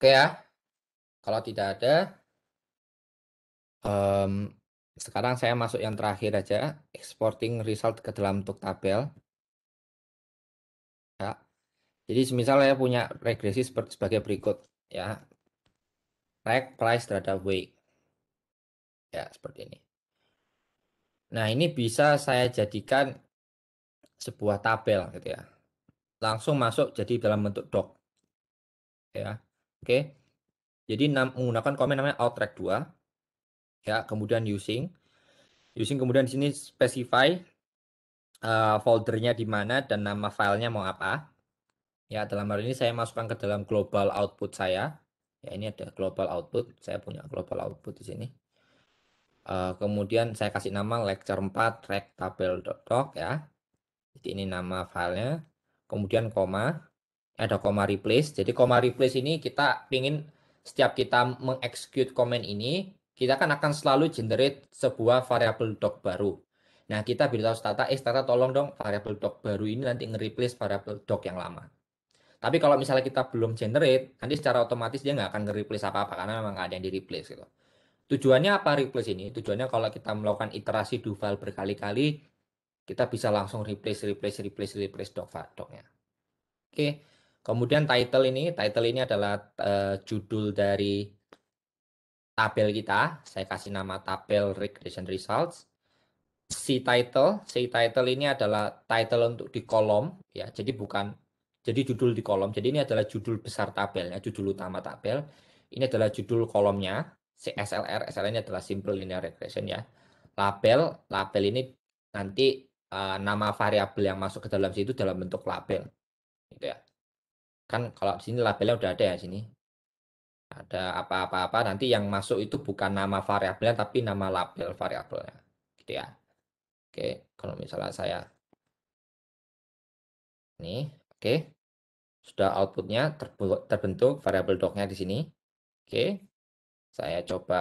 Oke ya, kalau tidak ada, um, sekarang saya masuk yang terakhir aja, exporting result ke dalam untuk tabel. Ya. Jadi semisal saya punya regresi sebagai berikut ya. Reg price terhadap weight. Ya, seperti ini. Nah, ini bisa saya jadikan sebuah tabel gitu ya. Langsung masuk jadi dalam bentuk doc. Ya. Oke. Jadi menggunakan komen namanya outreg 2 ya kemudian using using kemudian di sini specify uh, foldernya di mana dan nama filenya mau apa ya dalam hal ini saya masukkan ke dalam global output saya ya ini ada global output saya punya global output di sini uh, kemudian saya kasih nama lecture 4 rectable.doc ya jadi ini nama filenya kemudian koma ada koma replace jadi koma replace ini kita ingin setiap kita mengexecute komen ini kita kan akan selalu generate sebuah variabel doc baru. Nah, kita beritahu Stata, eh Stata tolong dong variabel doc baru ini nanti nge-replace variabel doc yang lama. Tapi kalau misalnya kita belum generate, nanti secara otomatis dia nggak akan nge-replace apa-apa karena memang nggak ada yang di-replace gitu. Tujuannya apa replace ini? Tujuannya kalau kita melakukan iterasi file berkali-kali, kita bisa langsung replace, replace, replace, replace doc doc-nya. Oke, kemudian title ini, title ini adalah uh, judul dari tabel kita, saya kasih nama tabel regression results. C title, C title ini adalah title untuk di kolom, ya. Jadi bukan, jadi judul di kolom. Jadi ini adalah judul besar tabelnya, judul utama tabel. Ini adalah judul kolomnya. Si SLR, SLR ini adalah simple linear regression ya. Label, label ini nanti uh, nama variabel yang masuk ke dalam situ dalam bentuk label, gitu ya. Kan kalau di sini labelnya udah ada ya sini ada apa-apa-apa nanti yang masuk itu bukan nama variabelnya tapi nama label variabelnya gitu ya oke kalau misalnya saya ini oke sudah outputnya terbentuk variabel docnya di sini oke saya coba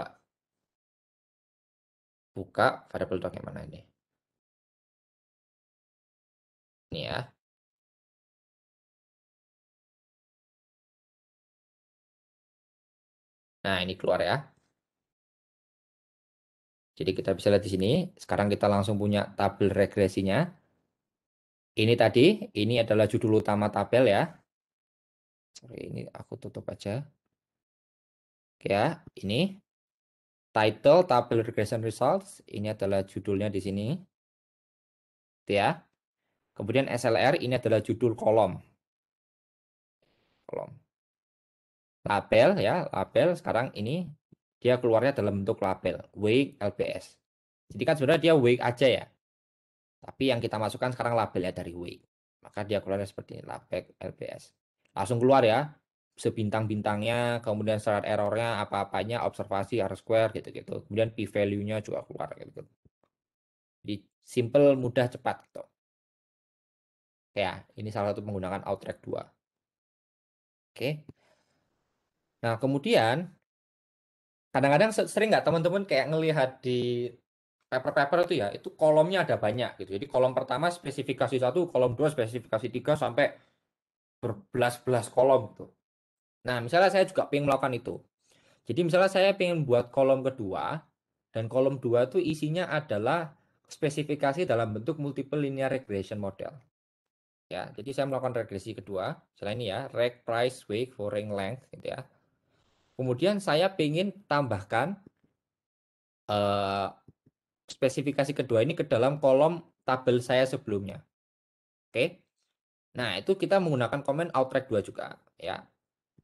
buka variabel docnya mana ini ini ya Nah, ini keluar ya. Jadi kita bisa lihat di sini. Sekarang kita langsung punya tabel regresinya. Ini tadi, ini adalah judul utama tabel ya. Sorry, ini aku tutup aja. Oke ya, ini title tabel regression results. Ini adalah judulnya di sini. Gitu ya. Kemudian SLR ini adalah judul kolom. Kolom label ya label sekarang ini dia keluarnya dalam bentuk label wake lps. jadi kan sebenarnya dia wake aja ya tapi yang kita masukkan sekarang label ya dari wake maka dia keluarnya seperti ini, label lps. langsung keluar ya sebintang-bintangnya kemudian syarat errornya apa-apanya observasi r square gitu-gitu kemudian p value-nya juga keluar gitu jadi simple mudah cepat gitu ya ini salah satu menggunakan outrack 2 oke okay. Nah, kemudian kadang-kadang sering nggak teman-teman kayak ngelihat di paper-paper itu ya, itu kolomnya ada banyak gitu. Jadi kolom pertama spesifikasi satu, kolom dua spesifikasi tiga sampai berbelas-belas kolom gitu. Nah, misalnya saya juga pengen melakukan itu. Jadi misalnya saya pengen buat kolom kedua dan kolom dua itu isinya adalah spesifikasi dalam bentuk multiple linear regression model. Ya, jadi saya melakukan regresi kedua. Selain ini ya, reg price wake for length gitu ya Kemudian saya ingin tambahkan eh, spesifikasi kedua ini ke dalam kolom tabel saya sebelumnya. Oke. Nah, itu kita menggunakan komen outrack 2 juga ya.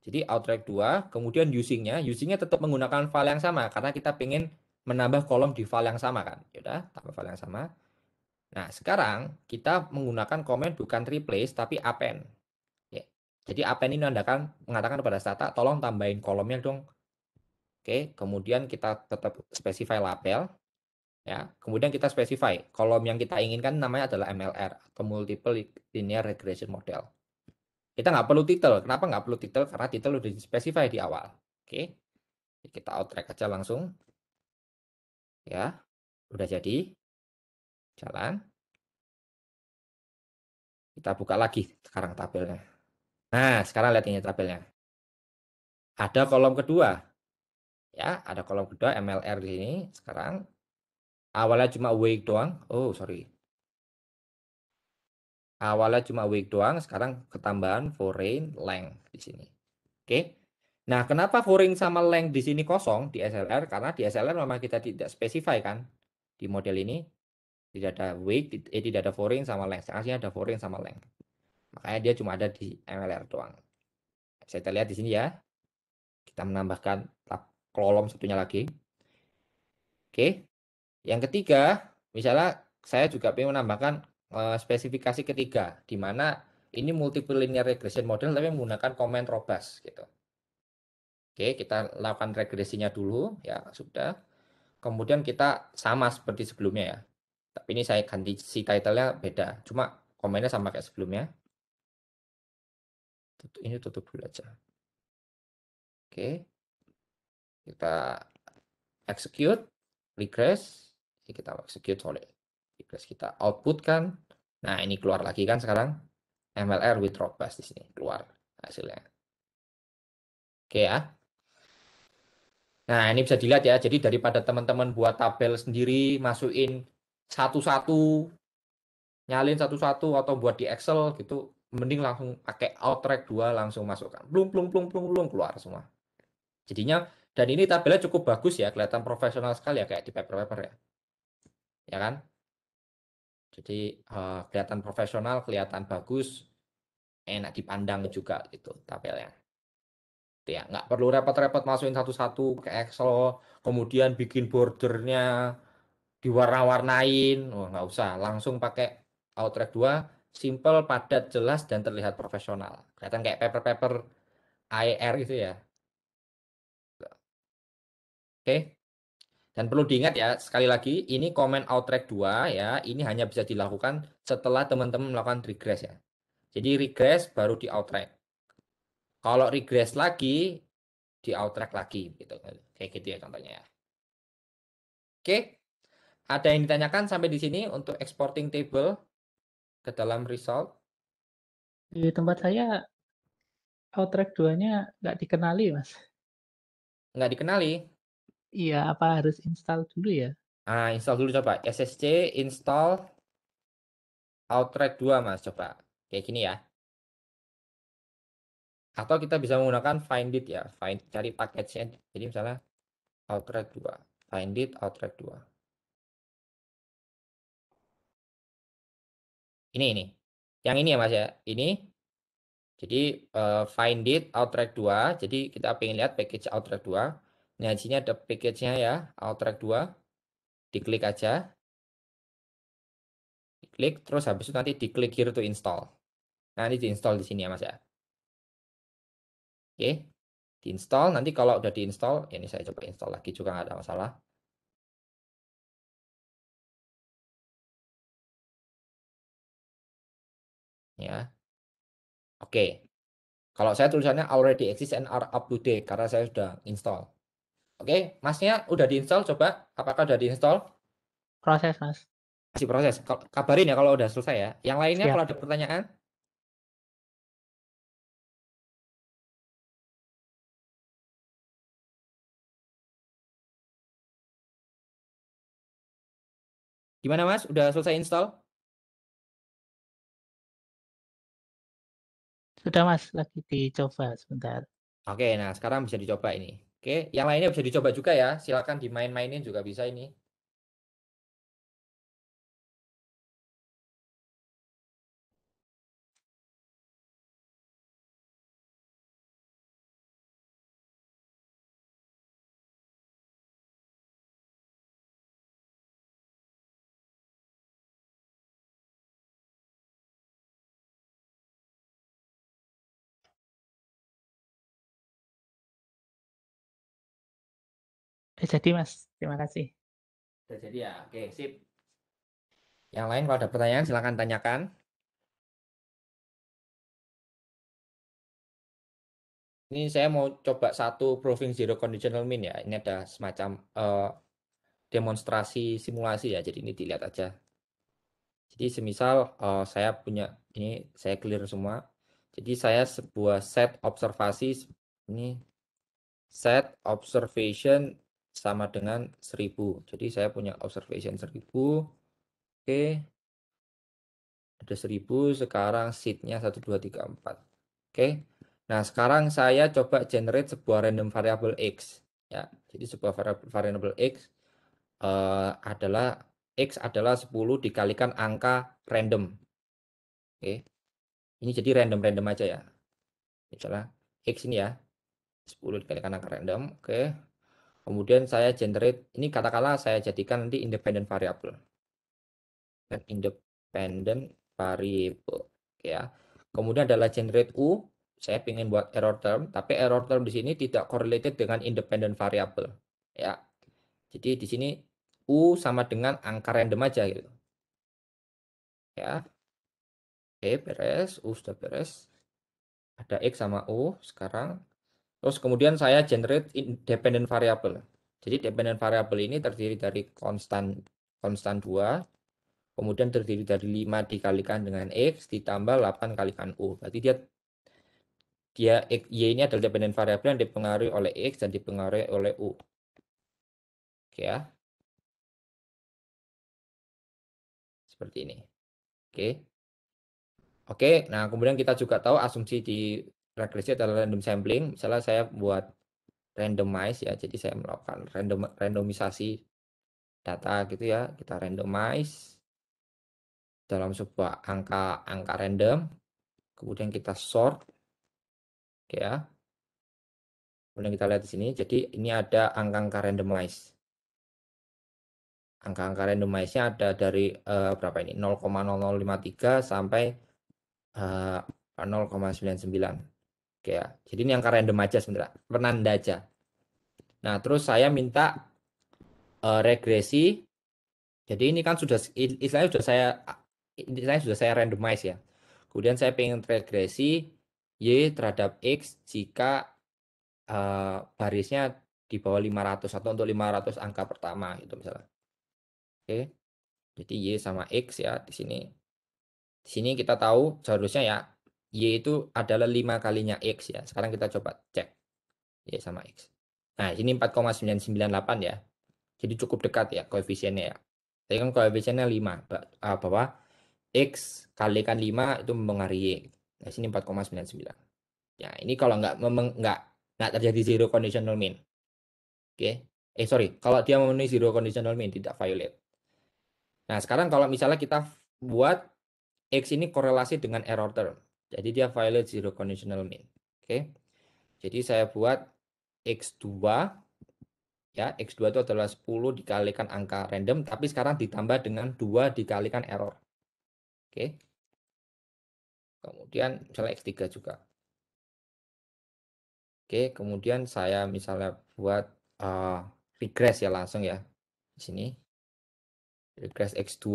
Jadi outrack 2, kemudian usingnya, usingnya tetap menggunakan file yang sama karena kita ingin menambah kolom di file yang sama kan. Yaudah, tambah file yang sama. Nah, sekarang kita menggunakan komen bukan replace tapi append. Jadi append ini menandakan mengatakan kepada Stata, tolong tambahin kolomnya dong. Oke, kemudian kita tetap specify label. Ya, kemudian kita specify kolom yang kita inginkan namanya adalah MLR atau Multiple Linear Regression Model. Kita nggak perlu title. Kenapa nggak perlu title? Karena title udah di specify di awal. Oke, kita outrack aja langsung. Ya, udah jadi. Jalan. Kita buka lagi sekarang tabelnya. Nah, sekarang lihat ini tabelnya. Ada kolom kedua. Ya, ada kolom kedua MLR di sini sekarang. Awalnya cuma week doang. Oh, sorry. Awalnya cuma week doang, sekarang ketambahan foreign length di sini. Oke. Nah, kenapa foreign sama length di sini kosong di SLR? Karena di SLR memang kita tidak specify kan di model ini. Tidak ada week, eh, tidak ada foreign sama length. Sekarang ada foreign sama length. Makanya dia cuma ada di MLR doang. Saya lihat di sini ya. Kita menambahkan kolom satunya lagi. Oke. Yang ketiga, misalnya saya juga ingin menambahkan eh, spesifikasi ketiga, di mana ini multiple linear regression model tapi menggunakan comment robust gitu. Oke, kita lakukan regresinya dulu ya, sudah. Kemudian kita sama seperti sebelumnya ya. Tapi ini saya ganti si title-nya beda, cuma komennya sama kayak sebelumnya tutup ini tutup dulu aja oke kita execute request, jadi kita execute oleh request kita output kan nah ini keluar lagi kan sekarang MLR with robust di sini keluar hasilnya oke ya Nah, ini bisa dilihat ya. Jadi daripada teman-teman buat tabel sendiri, masukin satu-satu, nyalin satu-satu atau buat di Excel gitu, mending langsung pakai out dua langsung masukkan plung plung plung plung plung keluar semua jadinya dan ini tabelnya cukup bagus ya kelihatan profesional sekali ya kayak di paper paper ya ya kan jadi uh, kelihatan profesional kelihatan bagus enak dipandang juga gitu tabelnya Itu ya nggak perlu repot-repot masukin satu-satu ke Excel kemudian bikin bordernya diwarna-warnain oh, nggak usah langsung pakai Outrack dua simple, padat, jelas, dan terlihat profesional. Kelihatan kayak paper-paper AER gitu ya. Oke. Dan perlu diingat ya, sekali lagi, ini komen outrack 2 ya, ini hanya bisa dilakukan setelah teman-teman melakukan regress ya. Jadi regress baru di outrack. Kalau regress lagi, di outrack lagi. gitu Kayak gitu ya contohnya ya. Oke. Ada yang ditanyakan sampai di sini untuk exporting table ke dalam result? Di tempat saya Outrack 2-nya nggak dikenali, Mas. Nggak dikenali? Iya, apa harus install dulu ya? Ah, install dulu coba. SSC install Outrack dua Mas. Coba. Kayak gini ya. Atau kita bisa menggunakan find it ya. Find, cari paketnya. Jadi misalnya Outrack dua Find it, Outrack 2. Ini ini. Yang ini ya Mas ya. Ini. Jadi uh, find it outrack 2. Jadi kita pengen lihat package outrack 2. Nah, sini ada package-nya ya, outrack 2. Diklik aja. Diklik terus habis itu nanti diklik here to install. Nah, ini diinstall di sini ya Mas ya. Oke. Diinstall nanti kalau udah diinstall, ya ini saya coba install lagi juga nggak ada masalah. Ya. Oke. Kalau saya tulisannya already exist and are up to date karena saya sudah install. Oke, okay. Masnya udah diinstall coba. Apakah udah diinstall? Proses, Mas. Masih proses. Kabarin ya kalau udah selesai ya. Yang lainnya Siap. kalau ada pertanyaan? Gimana Mas? Udah selesai install? Sudah Mas, lagi dicoba sebentar. Oke, nah sekarang bisa dicoba ini. Oke, yang lainnya bisa dicoba juga ya. Silakan dimain-mainin juga bisa ini. jadi, Mas. Terima kasih. Sudah jadi ya. Oke, sip. Yang lain kalau ada pertanyaan silahkan tanyakan. Ini saya mau coba satu proving zero conditional mean ya. Ini ada semacam uh, demonstrasi simulasi ya. Jadi ini dilihat aja. Jadi semisal uh, saya punya ini saya clear semua. Jadi saya sebuah set observasi ini set observation sama dengan 1000. Jadi saya punya observation 1000. Oke. Ada 1000, sekarang seatnya 1 2 3 4. Oke. Nah, sekarang saya coba generate sebuah random variable x ya. Jadi sebuah variable x uh, adalah x adalah 10 dikalikan angka random. Oke. Ini jadi random-random aja ya. Misalnya x ini ya. 10 dikalikan angka random, oke. Kemudian saya generate, ini katakanlah saya jadikan nanti independent variable. Independent variable. ya. Kemudian adalah generate U, saya ingin buat error term, tapi error term di sini tidak correlated dengan independent variable. ya. Jadi di sini U sama dengan angka random aja gitu. Ya. Oke, beres. U sudah beres. Ada X sama U sekarang. Terus kemudian saya generate independent variable. Jadi dependent variable ini terdiri dari konstan konstan 2, kemudian terdiri dari 5 dikalikan dengan X ditambah 8 kalikan U. Berarti dia dia Y ini adalah dependent variable yang dipengaruhi oleh X dan dipengaruhi oleh U. Oke ya. Seperti ini. Oke. Oke, nah kemudian kita juga tahu asumsi di regresi adalah random sampling. Misalnya saya buat randomize ya, jadi saya melakukan random randomisasi data gitu ya. Kita randomize dalam sebuah angka angka random, kemudian kita sort, ya. Kemudian kita lihat di sini, jadi ini ada angka-angka randomize. Angka-angka randomize-nya ada dari uh, berapa ini? 0,0053 sampai uh, eh, 0,99. Oke ya, jadi ini angka random aja sebenarnya penanda aja nah terus saya minta uh, regresi jadi ini kan sudah istilahnya sudah saya istilahnya sudah saya randomize ya kemudian saya pengen regresi y terhadap x jika uh, barisnya di bawah 500 atau untuk 500 angka pertama gitu misalnya oke jadi y sama x ya di sini di sini kita tahu seharusnya ya Y itu adalah 5 kalinya X ya. Sekarang kita coba cek. Y sama X. Nah, ini 4,998 ya. Jadi cukup dekat ya koefisiennya ya. Tadi kan koefisiennya 5. Ah, bahwa X kalikan 5 itu mempengaruhi Y. Nah, sini 4,99. Ya, ini kalau nggak nggak nggak terjadi zero conditional mean. Oke. Okay. Eh, sorry. Kalau dia memenuhi zero conditional mean, tidak violate. Nah, sekarang kalau misalnya kita buat X ini korelasi dengan error term. Jadi dia violate zero conditional mean. Oke. Okay. Jadi saya buat X2 ya, X2 itu adalah 10 dikalikan angka random tapi sekarang ditambah dengan 2 dikalikan error. Oke. Okay. Kemudian misalnya X3 juga. Oke, okay. kemudian saya misalnya buat uh, regress ya langsung ya di sini. Regress X2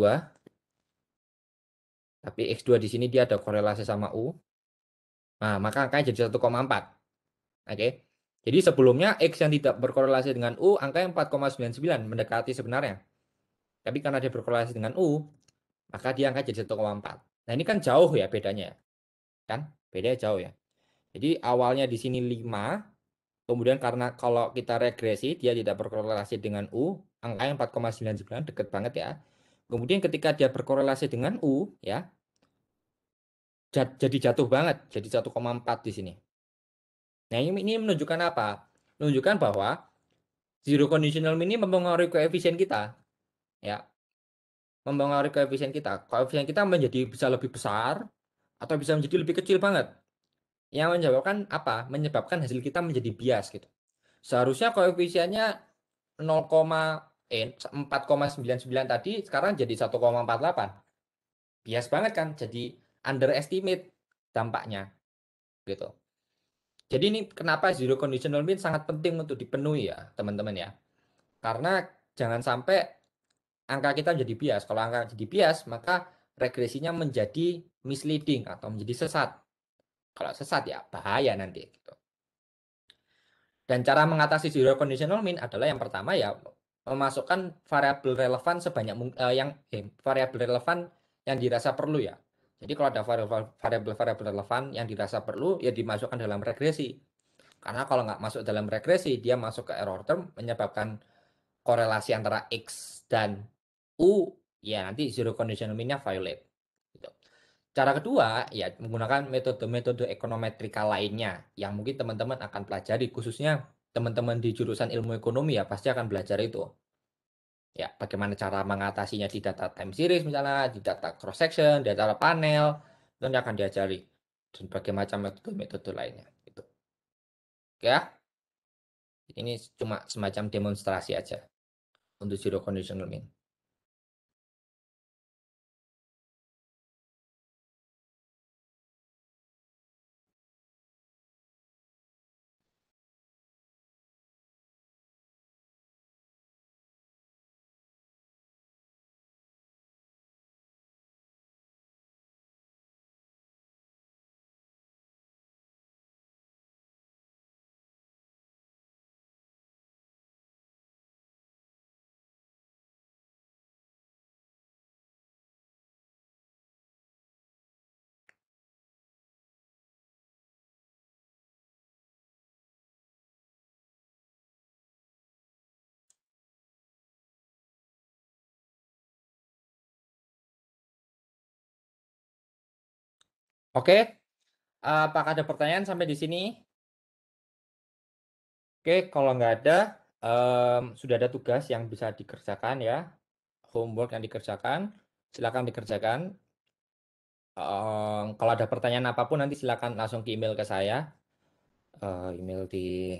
tapi X2 di sini dia ada korelasi sama U. Nah, maka angkanya jadi 1,4. Oke. Okay. Jadi sebelumnya X yang tidak berkorelasi dengan U angkanya 4,99 mendekati sebenarnya. Tapi karena dia berkorelasi dengan U, maka dia angka jadi 1,4. Nah ini kan jauh ya bedanya. Ya? Kan? Beda jauh ya. Jadi awalnya di sini 5, kemudian karena kalau kita regresi dia tidak berkorelasi dengan U, angkanya 4,99 deket banget ya. Kemudian ketika dia berkorelasi dengan U ya, jadi jatuh banget, jadi 1,4 di sini. Nah, ini, ini menunjukkan apa? Menunjukkan bahwa zero conditional ini mempengaruhi koefisien kita. Ya. Mempengaruhi koefisien kita. Koefisien kita menjadi bisa lebih besar atau bisa menjadi lebih kecil banget. Yang menyebabkan apa? Menyebabkan hasil kita menjadi bias gitu. Seharusnya koefisiennya 0, eh 4,99 tadi sekarang jadi 1,48. Bias banget kan? Jadi underestimate dampaknya gitu. Jadi ini kenapa zero conditional mean sangat penting untuk dipenuhi ya teman-teman ya. Karena jangan sampai angka kita menjadi bias. Kalau angka jadi bias maka regresinya menjadi misleading atau menjadi sesat. Kalau sesat ya bahaya nanti gitu. Dan cara mengatasi zero conditional mean adalah yang pertama ya memasukkan variabel relevan sebanyak eh, yang eh, variabel relevan yang dirasa perlu ya jadi kalau ada variabel-variabel relevan yang dirasa perlu, ya dimasukkan dalam regresi. Karena kalau nggak masuk dalam regresi, dia masuk ke error term, menyebabkan korelasi antara X dan U, ya nanti zero conditional mean-nya violate. Gitu. Cara kedua, ya menggunakan metode-metode ekonometrika lainnya, yang mungkin teman-teman akan pelajari, khususnya teman-teman di jurusan ilmu ekonomi ya pasti akan belajar itu ya bagaimana cara mengatasinya di data time series misalnya di data cross section di data panel itu akan diajari dan bagaimana macam metode-metode lainnya itu ya ini cuma semacam demonstrasi aja untuk zero conditional mean Oke, apakah ada pertanyaan sampai di sini? Oke, kalau nggak ada, um, sudah ada tugas yang bisa dikerjakan ya, homework yang dikerjakan, silakan dikerjakan. Um, kalau ada pertanyaan apapun nanti silakan langsung ke email ke saya, uh, email di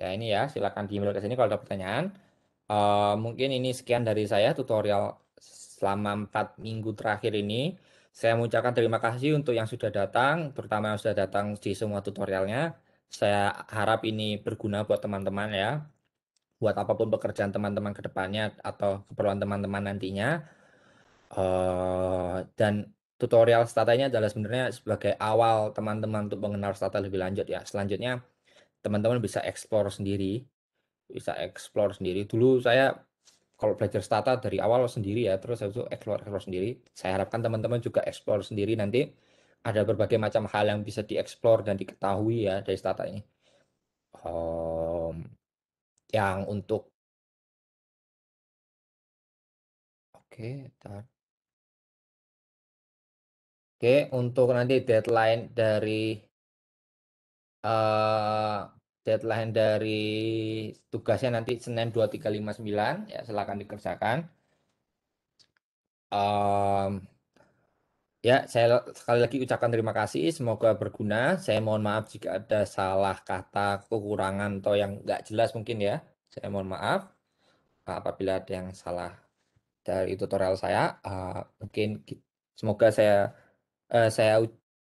Ya ini ya, silakan di email sini kalau ada pertanyaan. Uh, mungkin ini sekian dari saya tutorial selama empat minggu terakhir ini. Saya mengucapkan terima kasih untuk yang sudah datang, terutama yang sudah datang di semua tutorialnya. Saya harap ini berguna buat teman-teman ya. Buat apapun pekerjaan teman-teman kedepannya atau keperluan teman-teman nantinya. Uh, dan tutorial statanya adalah sebenarnya sebagai awal teman-teman untuk mengenal stata lebih lanjut ya. Selanjutnya teman-teman bisa explore sendiri bisa explore sendiri dulu saya kalau belajar stata dari awal sendiri ya terus saya itu explore explore sendiri saya harapkan teman-teman juga explore sendiri nanti ada berbagai macam hal yang bisa dieksplor dan diketahui ya dari stata ini um, yang untuk oke okay, oke okay, untuk nanti deadline dari uh, deadline dari tugasnya nanti Senin 2359 ya silakan dikerjakan. Um, ya saya sekali lagi ucapkan terima kasih semoga berguna. Saya mohon maaf jika ada salah kata, kekurangan atau yang nggak jelas mungkin ya. Saya mohon maaf apabila ada yang salah dari tutorial saya. Uh, mungkin semoga saya uh, saya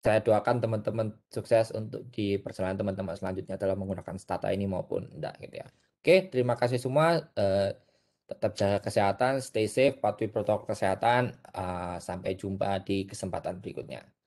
saya doakan teman-teman sukses untuk di perjalanan teman-teman selanjutnya dalam menggunakan stata ini maupun enggak gitu ya. Oke, terima kasih semua. Uh, tetap jaga kesehatan, stay safe, patuhi protokol kesehatan. Uh, sampai jumpa di kesempatan berikutnya.